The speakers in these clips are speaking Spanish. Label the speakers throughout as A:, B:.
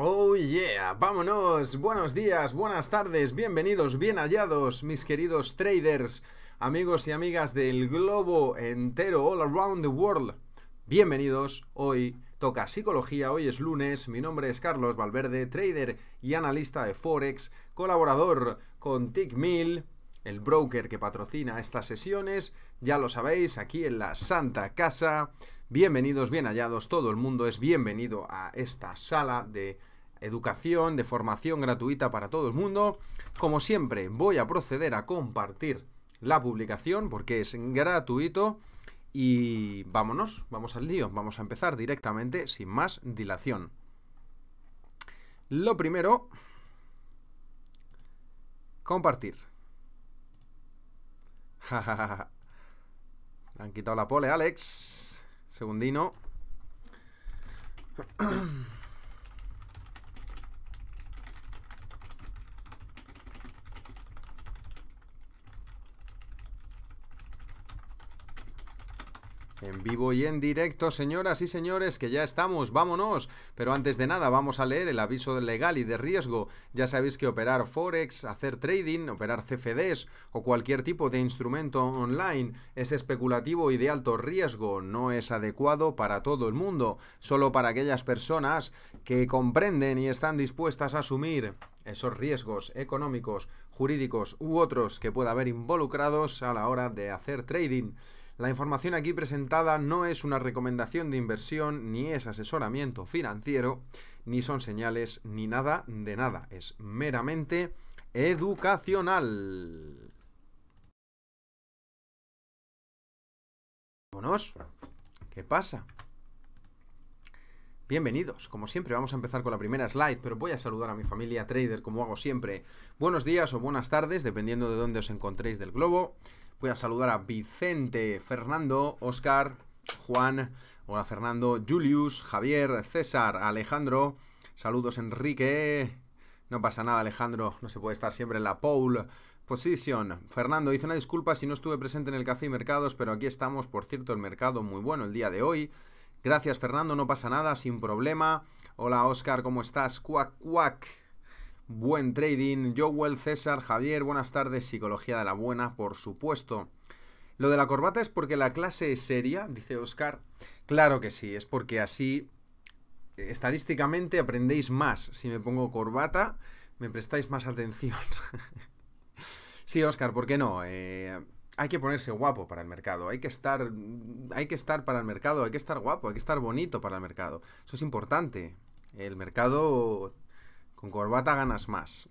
A: Oh yeah, vámonos. Buenos días, buenas tardes, bienvenidos, bien hallados, mis queridos traders, amigos y amigas del globo entero, all around the world. Bienvenidos, hoy toca psicología, hoy es lunes, mi nombre es Carlos Valverde, trader y analista de Forex, colaborador con TickMill el broker que patrocina estas sesiones, ya lo sabéis, aquí en la Santa Casa. Bienvenidos, bien hallados, todo el mundo es bienvenido a esta sala de educación, de formación gratuita para todo el mundo. Como siempre, voy a proceder a compartir la publicación porque es gratuito. Y vámonos, vamos al lío, vamos a empezar directamente sin más dilación. Lo primero, compartir. Le han quitado la pole, Alex. Segundino. en vivo y en directo, señoras y señores, que ya estamos, vámonos. Pero antes de nada, vamos a leer el aviso legal y de riesgo. Ya sabéis que operar Forex, hacer trading, operar CFDs o cualquier tipo de instrumento online es especulativo y de alto riesgo. No es adecuado para todo el mundo, solo para aquellas personas que comprenden y están dispuestas a asumir esos riesgos económicos, jurídicos u otros que pueda haber involucrados a la hora de hacer trading. La información aquí presentada no es una recomendación de inversión, ni es asesoramiento financiero, ni son señales, ni nada de nada. Es meramente educacional. Vámonos. ¿Qué pasa? Bienvenidos, como siempre vamos a empezar con la primera slide, pero voy a saludar a mi familia trader como hago siempre. Buenos días o buenas tardes, dependiendo de dónde os encontréis del globo. Voy a saludar a Vicente, Fernando, Oscar, Juan, hola Fernando, Julius, Javier, César, Alejandro, saludos Enrique. No pasa nada Alejandro, no se puede estar siempre en la pole. Position. Fernando, hice una disculpa si no estuve presente en el café y mercados, pero aquí estamos, por cierto, el mercado muy bueno el día de hoy. Gracias Fernando, no pasa nada, sin problema. Hola Oscar, ¿cómo estás? Cuac, cuac. Buen trading, Joel, César, Javier, buenas tardes, psicología de la buena, por supuesto. Lo de la corbata es porque la clase es seria, dice Oscar. Claro que sí, es porque así estadísticamente aprendéis más. Si me pongo corbata, me prestáis más atención. sí, Oscar, ¿por qué no? Eh, hay que ponerse guapo para el mercado, hay que estar. Hay que estar para el mercado, hay que estar guapo, hay que estar bonito para el mercado. Eso es importante. El mercado con corbata ganas más.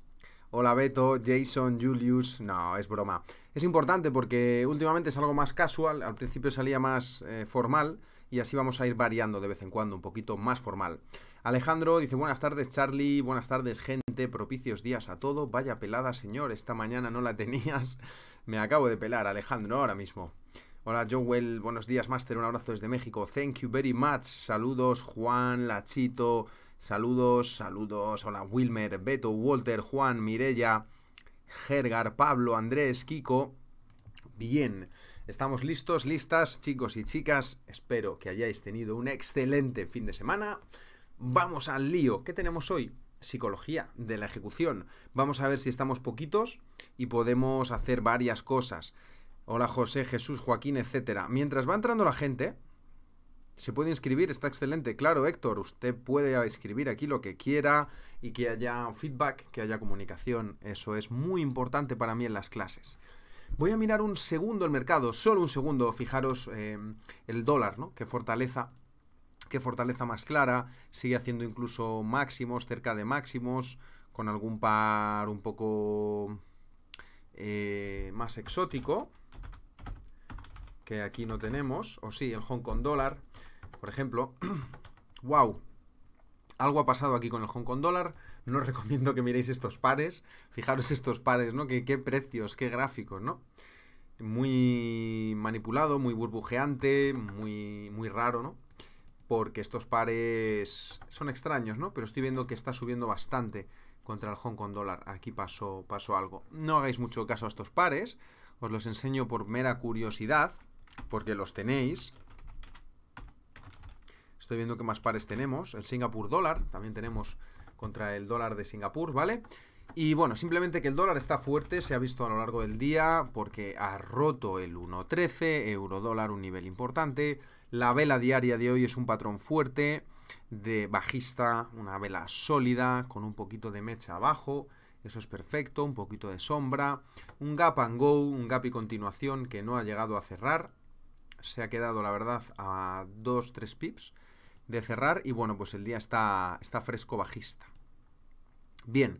A: Hola Beto, Jason, Julius. No, es broma. Es importante porque últimamente es algo más casual. Al principio salía más eh, formal y así vamos a ir variando de vez en cuando, un poquito más formal. Alejandro dice: Buenas tardes, Charlie. Buenas tardes, gente. Propicios días a todo. Vaya pelada, señor. Esta mañana no la tenías. Me acabo de pelar, Alejandro, ahora mismo. Hola Joel, buenos días, Master. Un abrazo desde México. Thank you very much. Saludos, Juan, Lachito. Saludos, saludos. Hola Wilmer, Beto, Walter, Juan, Mirella, Gergar, Pablo, Andrés, Kiko. Bien, estamos listos, listas, chicos y chicas. Espero que hayáis tenido un excelente fin de semana. Vamos al lío. ¿Qué tenemos hoy? Psicología de la ejecución. Vamos a ver si estamos poquitos y podemos hacer varias cosas. Hola José, Jesús, Joaquín, etcétera. Mientras va entrando la gente, se puede inscribir, está excelente. Claro, Héctor, usted puede escribir aquí lo que quiera y que haya feedback, que haya comunicación. Eso es muy importante para mí en las clases. Voy a mirar un segundo el mercado, solo un segundo. Fijaros em, el dólar, ¿no? Qué fortaleza, qué fortaleza más clara. Sigue haciendo incluso máximos, cerca de máximos, con algún par un poco eh, más exótico que aquí no tenemos, o sí, el Hong Kong dólar ejemplo, wow, algo ha pasado aquí con el Hong Kong dólar. No os recomiendo que miréis estos pares. Fijaros estos pares, ¿no? Qué, precios, qué gráficos, ¿no? Muy manipulado, muy burbujeante, muy, muy raro, ¿no? Porque estos pares son extraños, ¿no? Pero estoy viendo que está subiendo bastante contra el Hong Kong dólar. Aquí pasó, pasó algo. No hagáis mucho caso a estos pares. Os los enseño por mera curiosidad, porque los tenéis. Estoy viendo que más pares tenemos. El Singapur dólar, también tenemos contra el dólar de Singapur, ¿vale? Y bueno, simplemente que el dólar está fuerte, se ha visto a lo largo del día porque ha roto el 1.13, euro dólar un nivel importante, la vela diaria de hoy es un patrón fuerte, de bajista, una vela sólida, con un poquito de mecha abajo, eso es perfecto, un poquito de sombra, un gap and go, un gap y continuación que no ha llegado a cerrar, se ha quedado la verdad a 2-3 pips, de cerrar y bueno, pues el día está, está fresco bajista. Bien,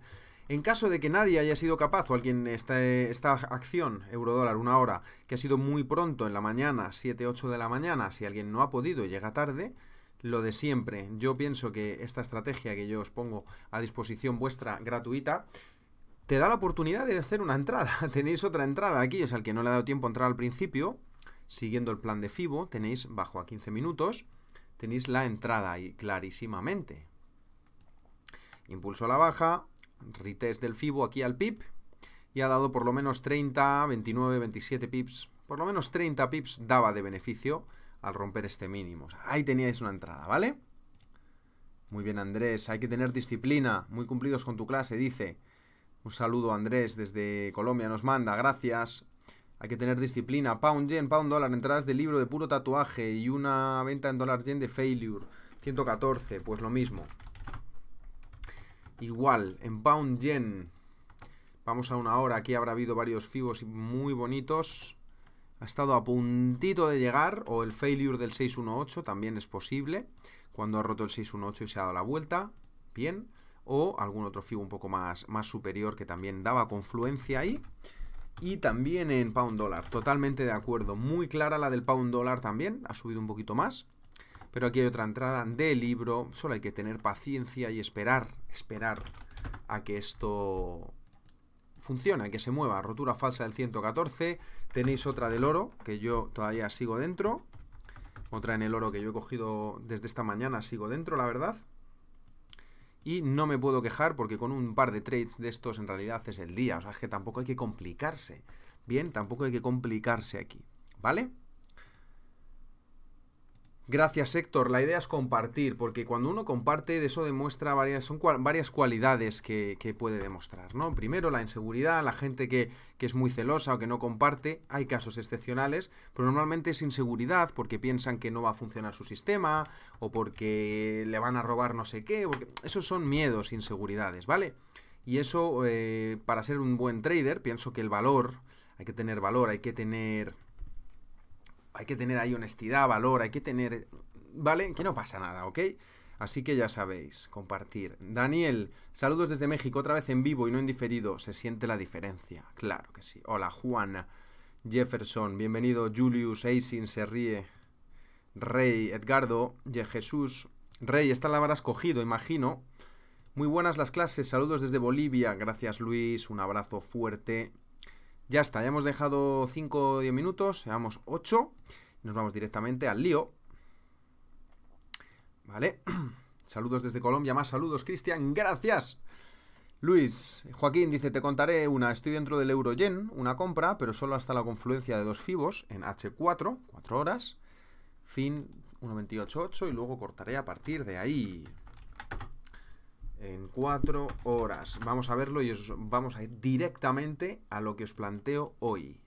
A: en caso de que nadie haya sido capaz o alguien, esta, esta acción eurodólar una hora, que ha sido muy pronto en la mañana, 7-8 de la mañana, si alguien no ha podido llega tarde, lo de siempre. Yo pienso que esta estrategia que yo os pongo a disposición vuestra gratuita, te da la oportunidad de hacer una entrada. tenéis otra entrada aquí, es al que no le ha dado tiempo a entrar al principio, siguiendo el plan de FIBO, tenéis bajo a 15 minutos tenéis la entrada ahí clarísimamente. Impulso a la baja, retest del FIBO aquí al pip y ha dado por lo menos 30, 29, 27 pips, por lo menos 30 pips daba de beneficio al romper este mínimo. ahí teníais una entrada, ¿vale? Muy bien Andrés, hay que tener disciplina, muy cumplidos con tu clase, dice. Un saludo Andrés desde Colombia nos manda, gracias. Hay que tener disciplina. Pound yen, pound dólar, entradas de libro de puro tatuaje y una venta en Dollar yen de failure. 114, pues lo mismo. Igual, en pound yen. Vamos a una hora. Aquí habrá habido varios fibos muy bonitos. Ha estado a puntito de llegar. O el failure del 618 también es posible. Cuando ha roto el 618 y se ha dado la vuelta. Bien o algún otro FIBO un poco más, más superior que también daba confluencia ahí y también en pound dólar. Totalmente de acuerdo. Muy clara la del pound dólar también. Ha subido un poquito más. Pero aquí hay otra entrada de libro. Solo hay que tener paciencia y esperar, esperar a que esto funcione, que se mueva. Rotura falsa del 114. Tenéis otra del oro, que yo todavía sigo dentro. Otra en el oro que yo he cogido desde esta mañana, sigo dentro, la verdad. Y no me puedo quejar porque con un par de trades de estos en realidad es el día. O sea, es que tampoco hay que complicarse. Bien, tampoco hay que complicarse aquí. ¿Vale? Gracias Héctor, la idea es compartir, porque cuando uno comparte, de eso demuestra varias, son varias cualidades que, puede demostrar, ¿no? Primero, la inseguridad, la gente que, que, es muy celosa o que no comparte, hay casos excepcionales, pero normalmente es inseguridad porque piensan que no va a funcionar su sistema, o porque le van a robar no sé qué, porque esos son miedos, inseguridades, ¿vale? Y eso, eh, para ser un buen trader, pienso que el valor, hay que tener valor, hay que tener hay que tener ahí honestidad, valor, hay que tener, ¿vale? Que no pasa nada, ¿ok? Así que ya sabéis, compartir. Daniel, saludos desde México, otra vez en vivo y no en diferido. Se siente la diferencia, claro que sí. Hola, Juana, Jefferson, bienvenido, Julius, Aisin, se ríe. Rey, Edgardo, Y. Jesús. Rey, esta la habrás escogido imagino. Muy buenas las clases, saludos desde Bolivia. Gracias, Luis, un abrazo fuerte. Ya está, ya hemos dejado 5 o 10 minutos, llevamos 8. Nos vamos directamente al lío. Vale. Saludos desde Colombia, más saludos, Cristian, gracias. Luis, Joaquín dice, te contaré una, estoy dentro del Euro-Yen, una compra, pero solo hasta la confluencia de dos FIBOS en H4, 4 horas, fin 1.28.8 y luego cortaré a partir de ahí en cuatro horas. Vamos a verlo y vamos a ir directamente a lo que os planteo hoy,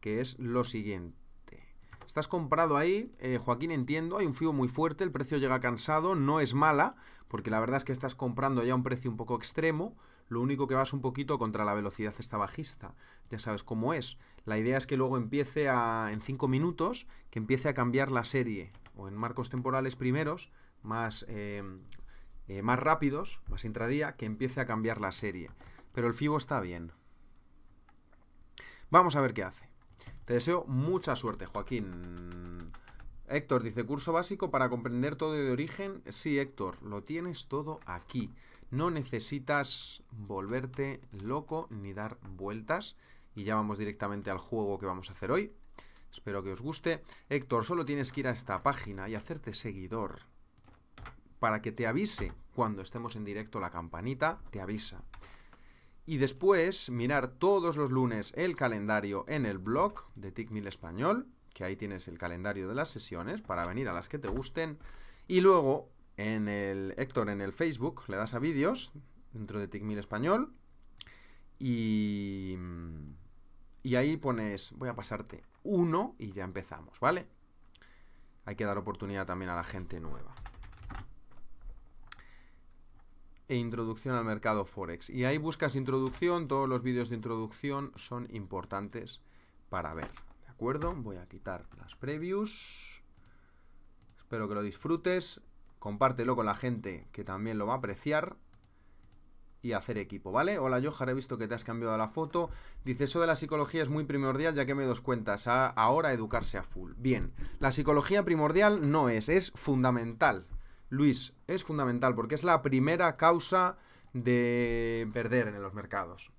A: que es lo siguiente. Estás comprado ahí, eh, Joaquín, entiendo, hay un fío muy fuerte, el precio llega cansado, no es mala, porque la verdad es que estás comprando ya un precio un poco extremo, lo único que vas un poquito contra la velocidad esta bajista, ya sabes cómo es. La idea es que luego empiece a, en cinco minutos, que empiece a cambiar la serie, o en marcos temporales primeros, más eh, eh, más rápidos, más intradía, que empiece a cambiar la serie. Pero el FIBO está bien. Vamos a ver qué hace. Te deseo mucha suerte, Joaquín. Héctor dice, curso básico para comprender todo de origen. Sí, Héctor, lo tienes todo aquí. No necesitas volverte loco ni dar vueltas. Y ya vamos directamente al juego que vamos a hacer hoy. Espero que os guste. Héctor, solo tienes que ir a esta página y hacerte seguidor para que te avise cuando estemos en directo la campanita, te avisa. Y después mirar todos los lunes el calendario en el blog de TICMIL Español, que ahí tienes el calendario de las sesiones para venir a las que te gusten. Y luego en el Héctor, en el Facebook, le das a vídeos dentro de TICMIL Español y, y ahí pones, voy a pasarte uno y ya empezamos, ¿vale? Hay que dar oportunidad también a la gente nueva e introducción al mercado Forex. Y ahí buscas introducción, todos los vídeos de introducción son importantes para ver. ¿De acuerdo? Voy a quitar las previews. Espero que lo disfrutes. Compártelo con la gente que también lo va a apreciar. Y hacer equipo, ¿vale? Hola Johar, he visto que te has cambiado la foto. Dice, eso de la psicología es muy primordial ya que me dos cuentas. ahora educarse a full. Bien, la psicología primordial no es, es fundamental Luis, es fundamental porque es la primera causa de perder en los mercados.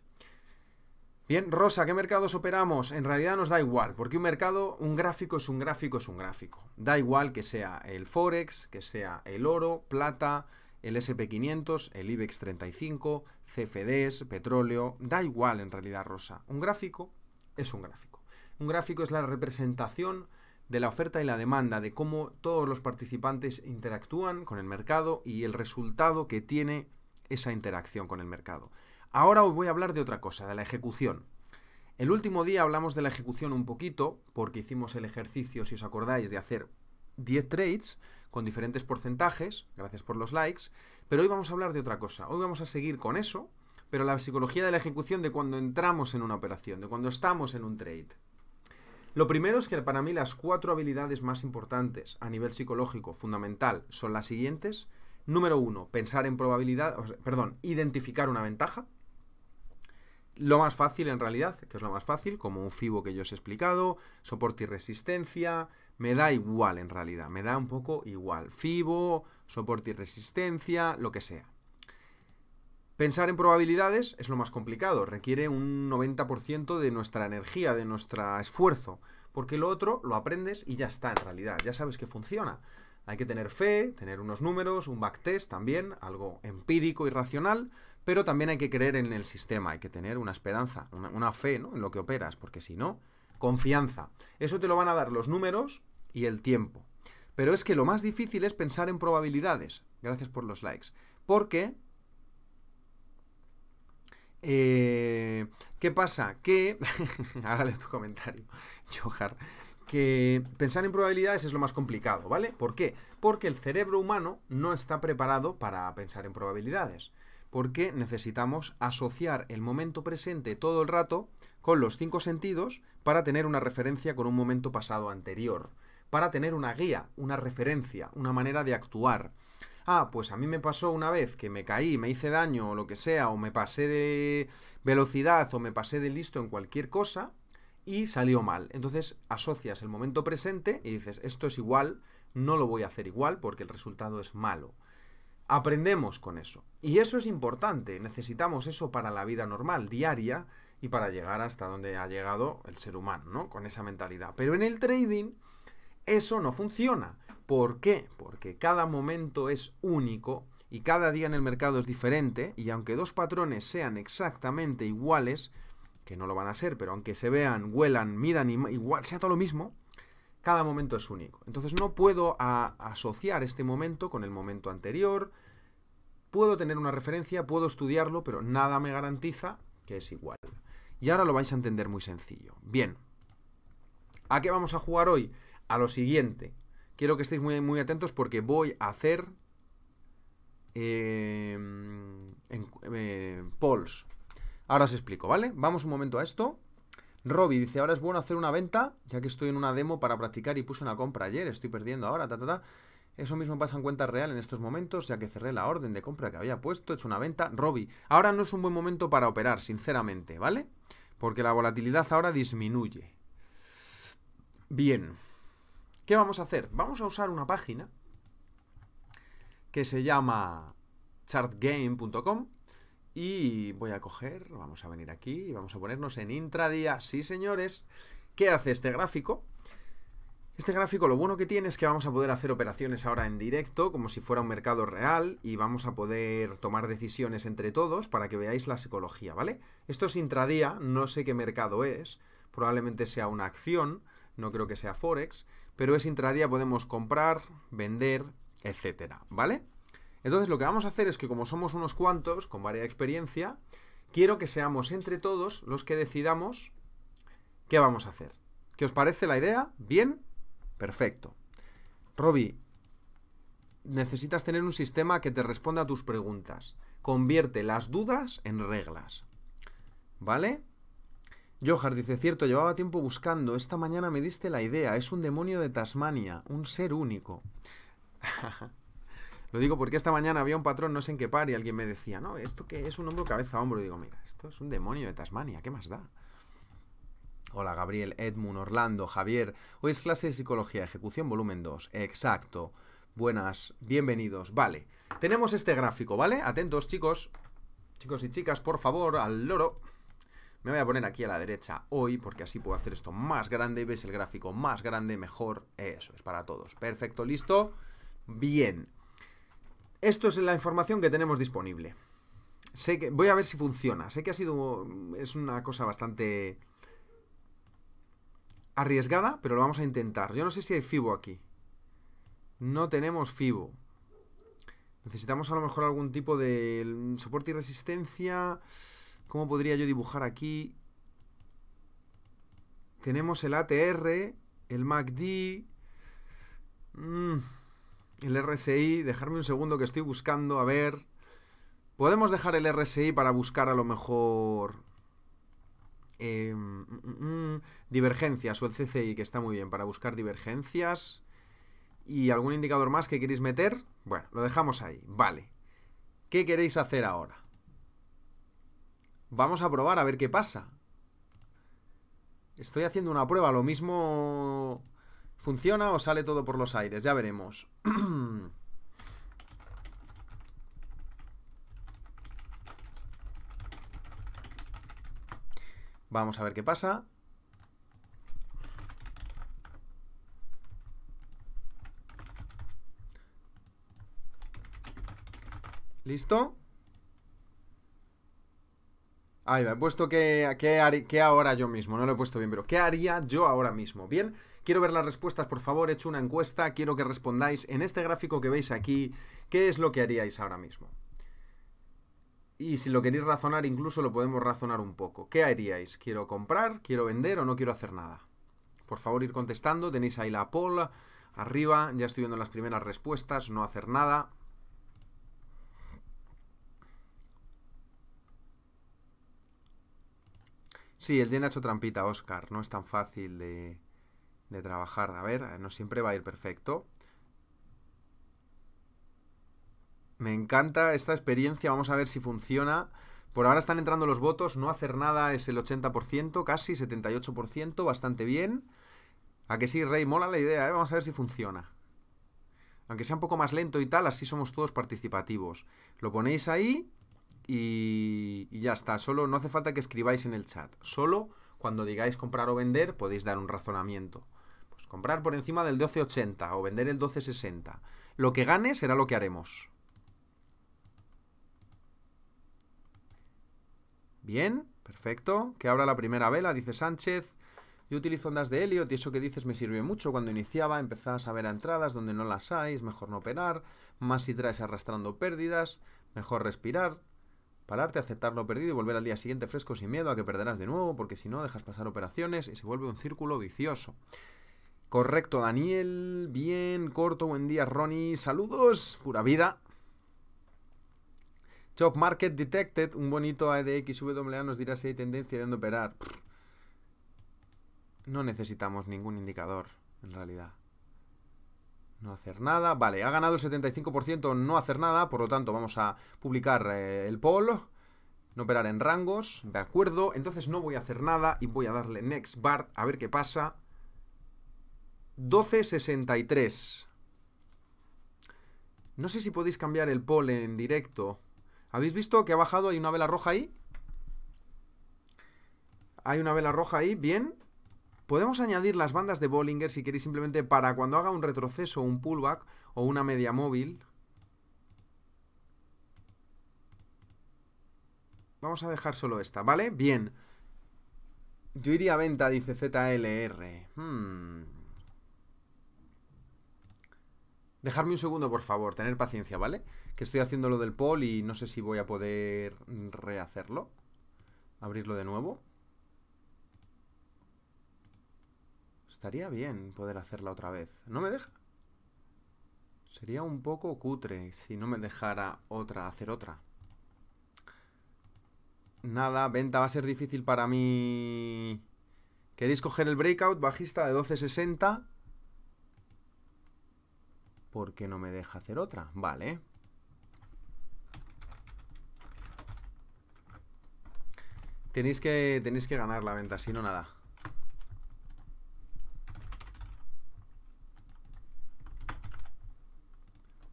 A: Bien, Rosa, ¿qué mercados operamos? En realidad nos da igual, porque un mercado, un gráfico es un gráfico, es un gráfico. Da igual que sea el Forex, que sea el oro, plata, el SP500, el IBEX 35, CFDs, petróleo, da igual en realidad, Rosa. Un gráfico es un gráfico. Un gráfico es la representación de la oferta y la demanda, de cómo todos los participantes interactúan con el mercado y el resultado que tiene esa interacción con el mercado. Ahora os voy a hablar de otra cosa, de la ejecución. El último día hablamos de la ejecución un poquito, porque hicimos el ejercicio, si os acordáis, de hacer 10 trades con diferentes porcentajes, gracias por los likes, pero hoy vamos a hablar de otra cosa. Hoy vamos a seguir con eso, pero la psicología de la ejecución de cuando entramos en una operación, de cuando estamos en un trade. Lo primero es que para mí las cuatro habilidades más importantes a nivel psicológico, fundamental, son las siguientes. Número uno, pensar en probabilidad, perdón, identificar una ventaja. Lo más fácil en realidad, que es lo más fácil, como un FIBO que yo os he explicado, soporte y resistencia, me da igual en realidad, me da un poco igual. FIBO, soporte y resistencia, lo que sea. Pensar en probabilidades es lo más complicado, requiere un 90% de nuestra energía, de nuestro esfuerzo, porque lo otro lo aprendes y ya está en realidad, ya sabes que funciona. Hay que tener fe, tener unos números, un backtest también, algo empírico y racional, pero también hay que creer en el sistema, hay que tener una esperanza, una, fe en lo que operas, porque si no, confianza. Eso te lo van a dar los números y el tiempo. Pero es que lo más difícil es pensar en probabilidades. Gracias por los likes. Porque eh, ¿Qué pasa? Que, hágale tu comentario, Johar, que pensar en probabilidades es lo más complicado, ¿vale? ¿Por qué? Porque el cerebro humano no está preparado para pensar en probabilidades porque necesitamos asociar el momento presente todo el rato con los cinco sentidos para tener una referencia con un momento pasado anterior, para tener una guía, una referencia, una manera de actuar ah, pues a mí me pasó una vez que me caí, me hice daño o lo que sea, o me pasé de velocidad o me pasé de listo en cualquier cosa y salió mal. Entonces asocias el momento presente y dices, esto es igual, no lo voy a hacer igual porque el resultado es malo. Aprendemos con eso. Y eso es importante, necesitamos eso para la vida normal, diaria, y para llegar hasta donde ha llegado el ser humano, ¿no? Con esa mentalidad. Pero en el trading eso no funciona. ¿Por qué? Porque cada momento es único y cada día en el mercado es diferente y aunque dos patrones sean exactamente iguales, que no lo van a ser, pero aunque se vean, huelan, midan igual, sea todo lo mismo, cada momento es único. Entonces no puedo asociar este momento con el momento anterior, puedo tener una referencia, puedo estudiarlo, pero nada me garantiza que es igual. Y ahora lo vais a entender muy sencillo. Bien, ¿a qué vamos a jugar hoy? A lo siguiente, quiero que estéis muy, muy atentos porque voy a hacer eh, eh polls. Ahora os explico, ¿vale? Vamos un momento a esto. Robbie dice, ahora es bueno hacer una venta, ya que estoy en una demo para practicar y puse una compra ayer, estoy perdiendo ahora, ta, ta, ta. Eso mismo pasa en cuenta real en estos momentos, ya que cerré la orden de compra que había puesto, he hecho una venta. Robbie, ahora no es un buen momento para operar, sinceramente, ¿vale? Porque la volatilidad ahora disminuye. Bien. ¿Qué vamos a hacer? Vamos a usar una página que se llama chartgame.com y voy a coger, vamos a venir aquí y vamos a ponernos en intradía. Sí, señores, ¿qué hace este gráfico? Este gráfico lo bueno que tiene es que vamos a poder hacer operaciones ahora en directo, como si fuera un mercado real, y vamos a poder tomar decisiones entre todos para que veáis la psicología, ¿vale? Esto es intradía, no sé qué mercado es, probablemente sea una acción, no creo que sea Forex, pero es intradía, podemos comprar, vender, etcétera, ¿vale? Entonces lo que vamos a hacer es que como somos unos cuantos con varia experiencia, quiero que seamos entre todos los que decidamos qué vamos a hacer. ¿Qué os parece la idea? ¿Bien? Perfecto. Robbie, necesitas tener un sistema que te responda a tus preguntas. Convierte las dudas en reglas. ¿Vale? Johar dice, cierto, llevaba tiempo buscando, esta mañana me diste la idea, es un demonio de Tasmania, un ser único. Lo digo porque esta mañana había un patrón, no sé en qué par, y alguien me decía, no, esto que es un hombro, cabeza, a hombro. Y digo, mira, esto es un demonio de Tasmania, ¿qué más da? Hola Gabriel, Edmund, Orlando, Javier. Hoy es clase de psicología, ejecución volumen 2. Exacto. Buenas, bienvenidos. Vale, tenemos este gráfico, ¿vale? Atentos chicos, chicos y chicas, por favor, al loro. Me voy a poner aquí a la derecha hoy porque así puedo hacer esto más grande. Y ¿Ves el gráfico más grande, mejor? Eso, es para todos. Perfecto, listo. Bien. Esto es la información que tenemos disponible. Sé que, voy a ver si funciona. Sé que ha sido... Es una cosa bastante arriesgada, pero lo vamos a intentar. Yo no sé si hay FIBO aquí. No tenemos FIBO. Necesitamos a lo mejor algún tipo de soporte y resistencia. ¿Cómo podría yo dibujar aquí? Tenemos el ATR, el MACD, mm, el RSI. Dejarme un segundo que estoy buscando, a ver. Podemos dejar el RSI para buscar a lo mejor eh, mm, mm, divergencias o el CCI, que está muy bien para buscar divergencias. ¿Y algún indicador más que queréis meter? Bueno, lo dejamos ahí. Vale. ¿Qué queréis hacer ahora? Vamos a probar a ver qué pasa. Estoy haciendo una prueba, lo mismo funciona o sale todo por los aires, ya veremos. Vamos a ver qué pasa. ¿Listo? Ahí va, he puesto que, que, ahora yo mismo, no lo he puesto bien, pero ¿qué haría yo ahora mismo? Bien, quiero ver las respuestas, por favor, he hecho una encuesta, quiero que respondáis en este gráfico que veis aquí, ¿qué es lo que haríais ahora mismo? Y si lo queréis razonar, incluso lo podemos razonar un poco. ¿Qué haríais? ¿Quiero comprar? ¿Quiero vender o no quiero hacer nada? Por favor, ir contestando, tenéis ahí la poll, arriba, ya estoy viendo las primeras respuestas, no hacer nada, Sí, el Jen ha hecho trampita, Oscar. No es tan fácil de, de trabajar. A ver, no siempre va a ir perfecto. Me encanta esta experiencia. Vamos a ver si funciona. Por ahora están entrando los votos. No hacer nada es el 80%, casi 78%. Bastante bien. A que sí, Rey, mola la idea, ¿eh? Vamos a ver si funciona. Aunque sea un poco más lento y tal, así somos todos participativos. Lo ponéis ahí y, ya está. Solo no hace falta que escribáis en el chat. Solo cuando digáis comprar o vender podéis dar un razonamiento. Pues comprar por encima del 1280 o vender el 1260. Lo que gane será lo que haremos. Bien, perfecto. Que abra la primera vela, dice Sánchez. Yo utilizo ondas de Elliot y eso que dices me sirve mucho. Cuando iniciaba empezabas a ver a entradas donde no las hay, es mejor no operar, más si traes arrastrando pérdidas, mejor respirar pararte, aceptar lo perdido y volver al día siguiente fresco sin miedo a que perderás de nuevo, porque si no dejas pasar operaciones y se vuelve un círculo vicioso. Correcto, Daniel. Bien, corto, buen día, Ronnie. Saludos, pura vida. Chop Market Detected, un bonito ADXWA nos dirá si hay tendencia de operar. No necesitamos ningún indicador, en realidad. No hacer nada. Vale, ha ganado el 75% no hacer nada, por lo tanto vamos a publicar eh, el poll. No operar en rangos, de acuerdo. Entonces no voy a hacer nada y voy a darle next bar a ver qué pasa. 12.63. No sé si podéis cambiar el poll en directo. ¿Habéis visto que ha bajado? ¿Hay una vela roja ahí? Hay una vela roja ahí, bien. Podemos añadir las bandas de Bollinger si queréis simplemente para cuando haga un retroceso, un pullback o una media móvil. Vamos a dejar solo esta, ¿vale? Bien. Yo iría a venta, dice ZLR. Hmm. Dejarme un segundo, por favor, tener paciencia, ¿vale? Que estoy haciendo lo del poll y no sé si voy a poder rehacerlo. Abrirlo de nuevo. Estaría bien poder hacerla otra vez. ¿No me deja? Sería un poco cutre si no me dejara otra, hacer otra. Nada, venta va a ser difícil para mí. ¿Queréis coger el breakout bajista de 12.60? ¿Por qué no me deja hacer otra? Vale. Tenéis que, tenéis que ganar la venta, si no nada.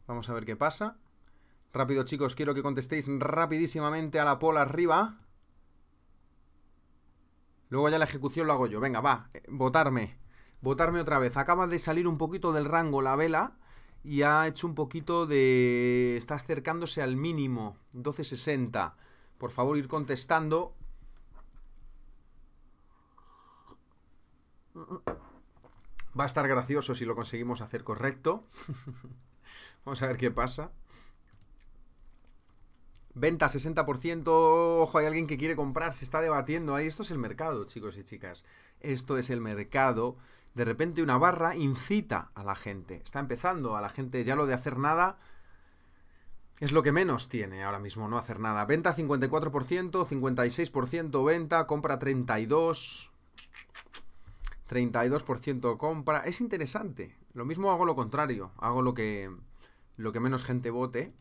A: Vamos a ver qué pasa. Rápido, chicos, quiero que contestéis rapidísimamente a la pola arriba. Luego ya la ejecución lo hago yo. Venga, va, votarme. Eh, votarme otra vez. Acaba de salir un poquito del rango la vela y ha hecho un poquito de... Está acercándose al mínimo, 1260. Por favor, ir contestando. Va a estar gracioso si lo conseguimos hacer correcto. Vamos a ver qué pasa. Venta 60%. Ojo, hay alguien que quiere comprar, se está debatiendo ahí. Esto es el mercado, chicos y chicas. Esto es el mercado. De repente una barra incita a la gente. Está empezando a la gente. Ya lo de hacer nada es lo que menos tiene ahora mismo, no hacer nada. Venta 54%, 56% venta, compra 32%. 32% compra. Es interesante, lo mismo hago lo contrario, hago lo que, lo que menos gente vote.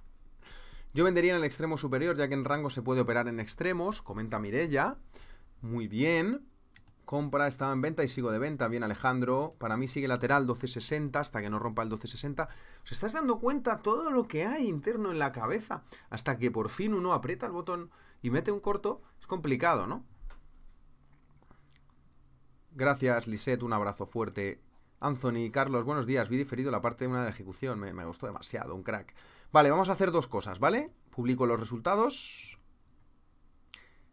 A: Yo vendería en el extremo superior, ya que en rango se puede operar en extremos, comenta Mirella. Muy bien. Compra, estaba en venta y sigo de venta. Bien, Alejandro. Para mí sigue lateral 1260 hasta que no rompa el 1260. ¿Os estás dando cuenta todo lo que hay interno en la cabeza? Hasta que por fin uno aprieta el botón y mete un corto. Es complicado, ¿no? Gracias, Lisette. Un abrazo fuerte. Anthony, Carlos, buenos días. Vi diferido la parte de una de ejecución. Me, gustó demasiado, un crack. Vale, vamos a hacer dos cosas, ¿vale? Publico los resultados.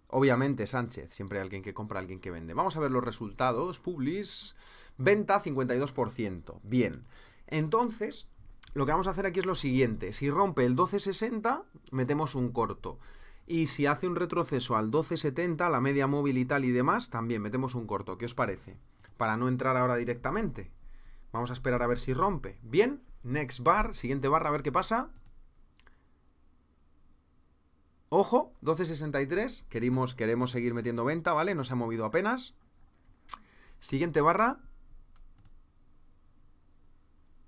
A: Obviamente, Sánchez. Siempre hay alguien que compra, alguien que vende. Vamos a ver los resultados. Publis. Venta 52%. Bien. Entonces, lo que vamos a hacer aquí es lo siguiente. Si rompe el 1260, metemos un corto. Y si hace un retroceso al 1270, la media móvil y tal y demás, también metemos un corto. ¿Qué os parece? para no entrar ahora directamente. Vamos a esperar a ver si rompe. Bien, next bar, siguiente barra, a ver qué pasa. Ojo, 12.63, queremos, queremos seguir metiendo venta, ¿vale? No se ha movido apenas. Siguiente barra.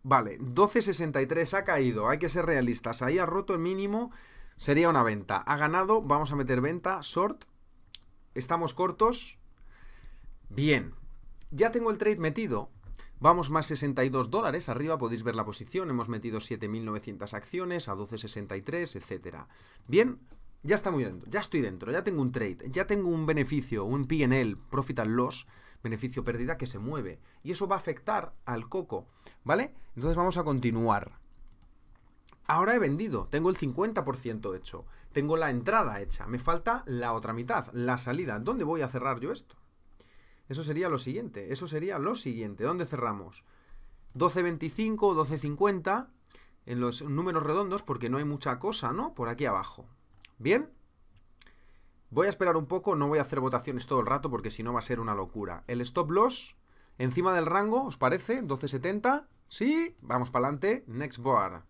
A: Vale, 12.63 ha caído, hay que ser realistas. Ahí ha roto el mínimo, sería una venta. Ha ganado, vamos a meter venta, short. Estamos cortos. Bien, ya tengo el trade metido. Vamos más 62 dólares, arriba podéis ver la posición, hemos metido 7.900 acciones a 12.63, etc. Bien, ya está muy dentro, ya estoy dentro, ya tengo un trade, ya tengo un beneficio, un P&L, profit and loss, beneficio pérdida que se mueve. Y eso va a afectar al coco, ¿vale? Entonces vamos a continuar. Ahora he vendido, tengo el 50% hecho, tengo la entrada hecha, me falta la otra mitad, la salida. ¿Dónde voy a cerrar yo esto? Eso sería lo siguiente, eso sería lo siguiente. ¿Dónde cerramos? 12.25, 12.50, en los números redondos, porque no hay mucha cosa, ¿no? Por aquí abajo. ¿Bien? Voy a esperar un poco, no voy a hacer votaciones todo el rato, porque si no va a ser una locura. El stop loss, encima del rango, ¿os parece? 12.70, ¿sí? Vamos para adelante, next bar.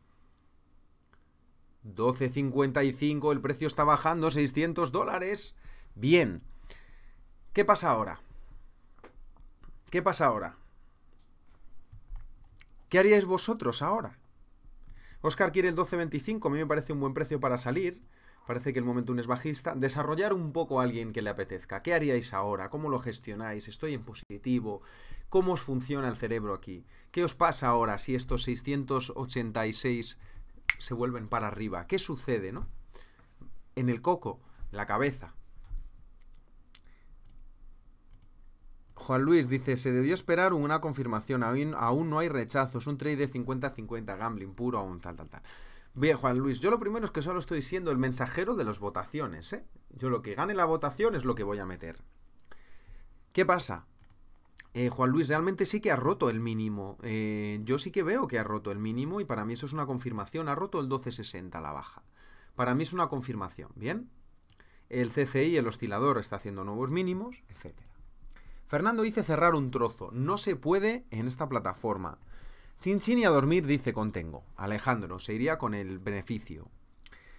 A: 12.55, el precio está bajando, 600 dólares. Bien. ¿Qué pasa ahora? ¿Qué pasa ahora? ¿Qué haríais vosotros ahora? Oscar quiere el 12.25, a mí me parece un buen precio para salir. Parece que el momento es bajista. Desarrollar un poco a alguien que le apetezca. ¿Qué haríais ahora? ¿Cómo lo gestionáis? ¿Estoy en positivo? ¿Cómo os funciona el cerebro aquí? ¿Qué os pasa ahora si estos 686 se vuelven para arriba? ¿Qué sucede, no? En el coco, la cabeza. Juan Luis dice, se debió esperar una confirmación, aún, aún no hay rechazos un trade de 50-50, gambling puro aún, tal, tal, tal. Bien, Juan Luis, yo lo primero es que solo estoy siendo el mensajero de las votaciones, ¿eh? Yo lo que gane la votación es lo que voy a meter. ¿Qué pasa? Eh, Juan Luis, realmente sí que ha roto el mínimo. Eh, yo sí que veo que ha roto el mínimo y para mí eso es una confirmación. Ha roto el 1260 a la baja. Para mí es una confirmación, ¿bien? El CCI, el oscilador, está haciendo nuevos mínimos, etcétera. Fernando dice cerrar un trozo. No se puede en esta plataforma. Chin y a dormir dice contengo. Alejandro, se iría con el beneficio.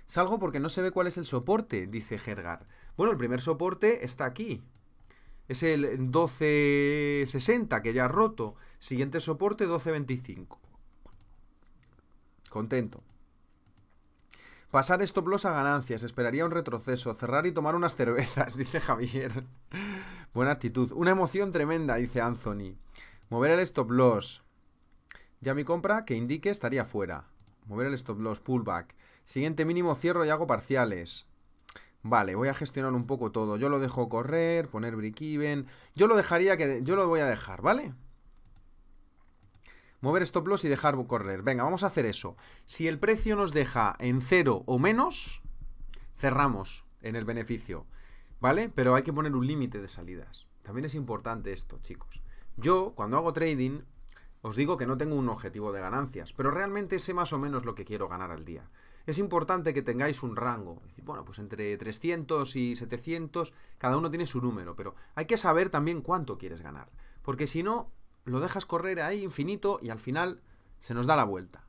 A: Salgo porque no se ve cuál es el soporte, dice Gergar. Bueno, el primer soporte está aquí. Es el 1260 que ya ha roto. Siguiente soporte 1225. Contento. Pasar stop loss a ganancias, esperaría un retroceso, cerrar y tomar unas cervezas, dice Javier. Buena actitud. Una emoción tremenda, dice Anthony. Mover el stop loss. Ya mi compra que indique estaría fuera. Mover el stop loss, pullback. Siguiente mínimo cierro y hago parciales. Vale, voy a gestionar un poco todo. Yo lo dejo correr, poner break even. Yo lo dejaría que... Yo lo voy a dejar, ¿vale? Mover stop loss y dejar correr. Venga, vamos a hacer eso. Si el precio nos deja en cero o menos, cerramos en el beneficio. ¿Vale? Pero hay que poner un límite de salidas. También es importante esto, chicos. Yo, cuando hago trading, os digo que no tengo un objetivo de ganancias, pero realmente sé más o menos lo que quiero ganar al día. Es importante que tengáis un rango. Bueno, pues entre 300 y 700, cada uno tiene su número, pero hay que saber también cuánto quieres ganar. Porque si no, lo dejas correr ahí infinito y al final se nos da la vuelta.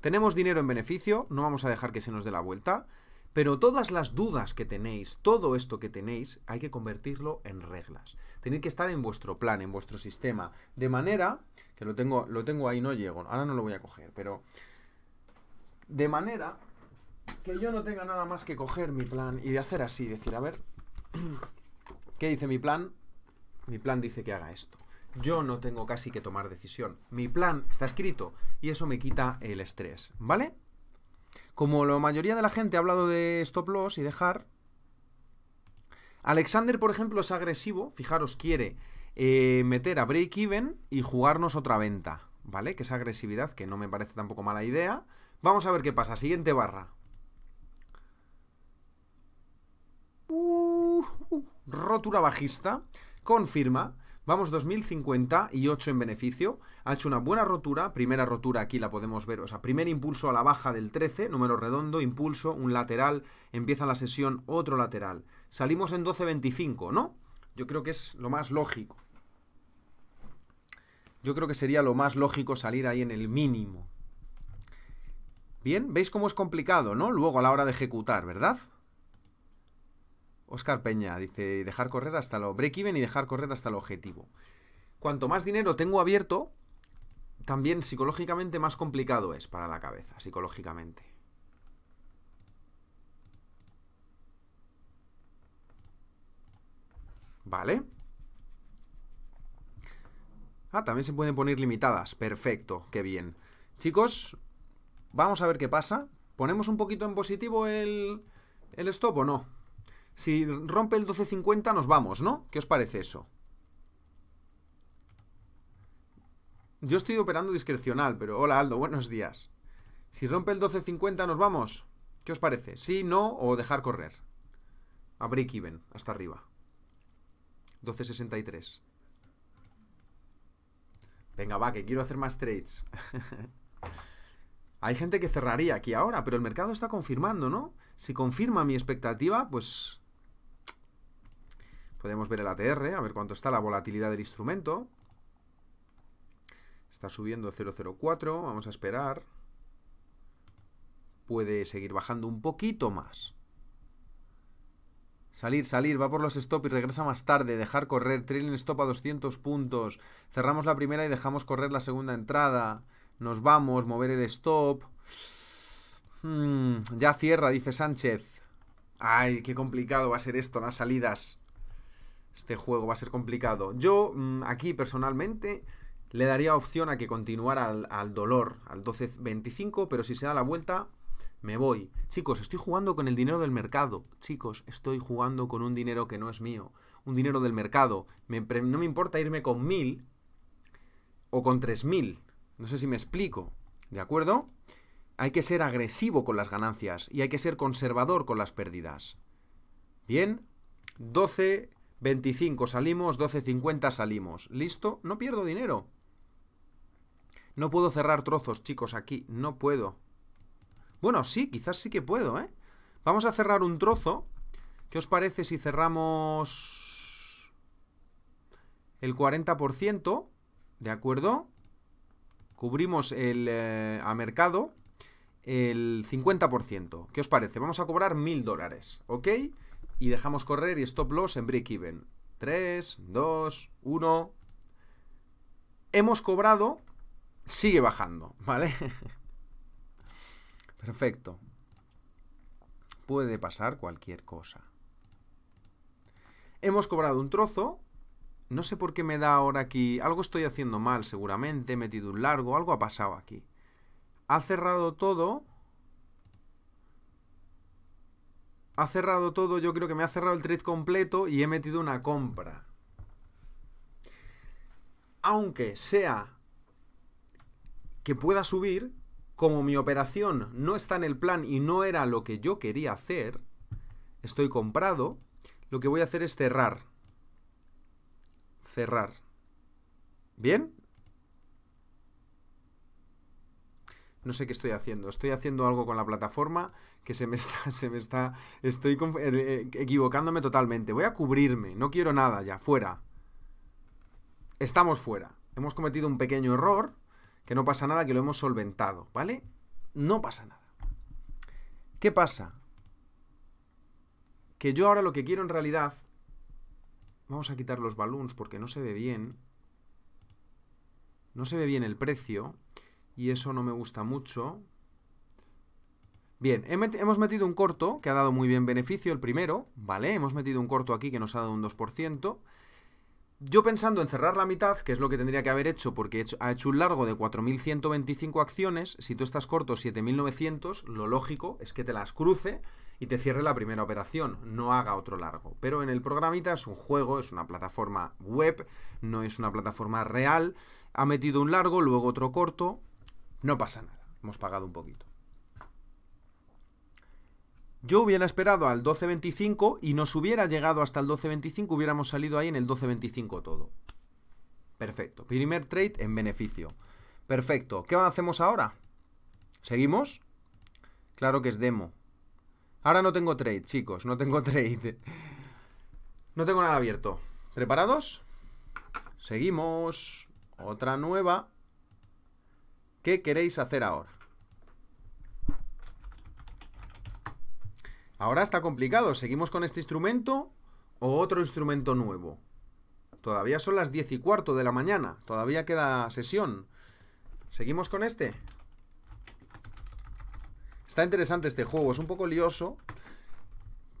A: Tenemos dinero en beneficio, no vamos a dejar que se nos dé la vuelta, pero todas las dudas que tenéis, todo esto que tenéis, hay que convertirlo en reglas. Tenéis que estar en vuestro plan, en vuestro sistema, de manera que lo tengo lo tengo ahí, no llego, ahora no lo voy a coger, pero de manera que yo no tenga nada más que coger mi plan y de hacer así, decir, a ver, ¿qué dice mi plan? Mi plan dice que haga esto yo no tengo casi que tomar decisión. Mi plan está escrito y eso me quita el estrés, ¿vale? Como la mayoría de la gente ha hablado de stop loss y dejar, Alexander, por ejemplo, es agresivo, fijaros, quiere eh, meter a break-even y jugarnos otra venta, ¿vale? Que es agresividad, que no me parece tampoco mala idea. Vamos a ver qué pasa, siguiente barra. Uh, uh, rotura bajista, confirma, Vamos 2058 en beneficio. Ha hecho una buena rotura. Primera rotura aquí la podemos ver. O sea, primer impulso a la baja del 13, número redondo, impulso, un lateral. Empieza la sesión, otro lateral. Salimos en 12.25, ¿no? Yo creo que es lo más lógico. Yo creo que sería lo más lógico salir ahí en el mínimo. Bien, ¿veis cómo es complicado, no? Luego a la hora de ejecutar, ¿verdad? Oscar Peña dice, dejar correr hasta lo break-even y dejar correr hasta el objetivo. Cuanto más dinero tengo abierto, también psicológicamente más complicado es para la cabeza, psicológicamente. ¿Vale? Ah, también se pueden poner limitadas. Perfecto, qué bien. Chicos, vamos a ver qué pasa. ¿Ponemos un poquito en positivo el, el stop o no? Si rompe el 1250 nos vamos, ¿no? ¿Qué os parece eso? Yo estoy operando discrecional, pero hola Aldo, buenos días. Si rompe el 1250 nos vamos. ¿Qué os parece? ¿Sí, no o dejar correr? A break even, hasta arriba. 1263. Venga, va, que quiero hacer más trades. Hay gente que cerraría aquí ahora, pero el mercado está confirmando, ¿no? Si confirma mi expectativa, pues Podemos ver el ATR, a ver cuánto está la volatilidad del instrumento. Está subiendo 0,04, vamos a esperar. Puede seguir bajando un poquito más. Salir, salir, va por los stop y regresa más tarde, dejar correr, trailing stop a 200 puntos, cerramos la primera y dejamos correr la segunda entrada, nos vamos, mover el stop. Hmm, ya cierra, dice Sánchez. Ay, qué complicado va a ser esto, las salidas. Este juego va a ser complicado. Yo mm, aquí personalmente le daría opción a que continuara al, dolor, al 12.25, pero si se da la vuelta, me voy. Chicos, estoy jugando con el dinero del mercado. Chicos, estoy jugando con un dinero que no es mío. Un dinero del mercado. no me importa irme con 1.000 o con 3.000. No sé si me explico. ¿De acuerdo? Hay que ser agresivo con las ganancias y hay que ser conservador con las pérdidas. Bien, 12 25 salimos, 12.50 salimos. ¿Listo? No pierdo dinero. No puedo cerrar trozos, chicos, aquí. No puedo. Bueno, sí, quizás sí que puedo, ¿eh? Vamos a cerrar un trozo. ¿Qué os parece si cerramos el 40%? ¿De acuerdo? Cubrimos el, eh, a mercado el 50%. ¿Qué os parece? Vamos a cobrar 1000 dólares, ¿ok? y dejamos correr y stop loss en break even. 3, 2, 1. Hemos cobrado, sigue bajando, ¿vale? Perfecto. Puede pasar cualquier cosa. Hemos cobrado un trozo. No sé por qué me da ahora aquí... Algo estoy haciendo mal, seguramente. He metido un largo. Algo ha pasado aquí. Ha cerrado todo. ha cerrado todo, yo creo que me ha cerrado el trade completo y he metido una compra. Aunque sea que pueda subir, como mi operación no está en el plan y no era lo que yo quería hacer, estoy comprado, lo que voy a hacer es cerrar. Cerrar. ¿Bien? No sé qué estoy haciendo. Estoy haciendo algo con la plataforma que se me está, se me está, estoy eh, eh, equivocándome totalmente. Voy a cubrirme, no quiero nada ya, fuera. Estamos fuera. Hemos cometido un pequeño error, que no pasa nada, que lo hemos solventado, ¿vale? No pasa nada. ¿Qué pasa? Que yo ahora lo que quiero en realidad... Vamos a quitar los balloons porque no se ve bien. No se ve bien el precio. Y eso no me gusta mucho. Bien, hemos metido un corto que ha dado muy bien beneficio, el primero, ¿vale? Hemos metido un corto aquí que nos ha dado un 2%. Yo pensando en cerrar la mitad, que es lo que tendría que haber hecho porque ha hecho un largo de 4.125 acciones, si tú estás corto 7.900, lo lógico es que te las cruce y te cierre la primera operación, no haga otro largo. Pero en el programita es un juego, es una plataforma web, no es una plataforma real, ha metido un largo, luego otro corto, no pasa nada, hemos pagado un poquito. Yo hubiera esperado al 12.25 y nos hubiera llegado hasta el 12.25, hubiéramos salido ahí en el 12.25 todo. Perfecto. Primer trade en beneficio. Perfecto. ¿Qué hacemos ahora? ¿Seguimos? Claro que es demo. Ahora no tengo trade, chicos. No tengo trade. No tengo nada abierto. ¿Preparados? Seguimos. Otra nueva. ¿Qué queréis hacer ahora? Ahora está complicado. ¿Seguimos con este instrumento o otro instrumento nuevo? Todavía son las 10 y cuarto de la mañana. Todavía queda sesión. ¿Seguimos con este? Está interesante este juego. Es un poco lioso.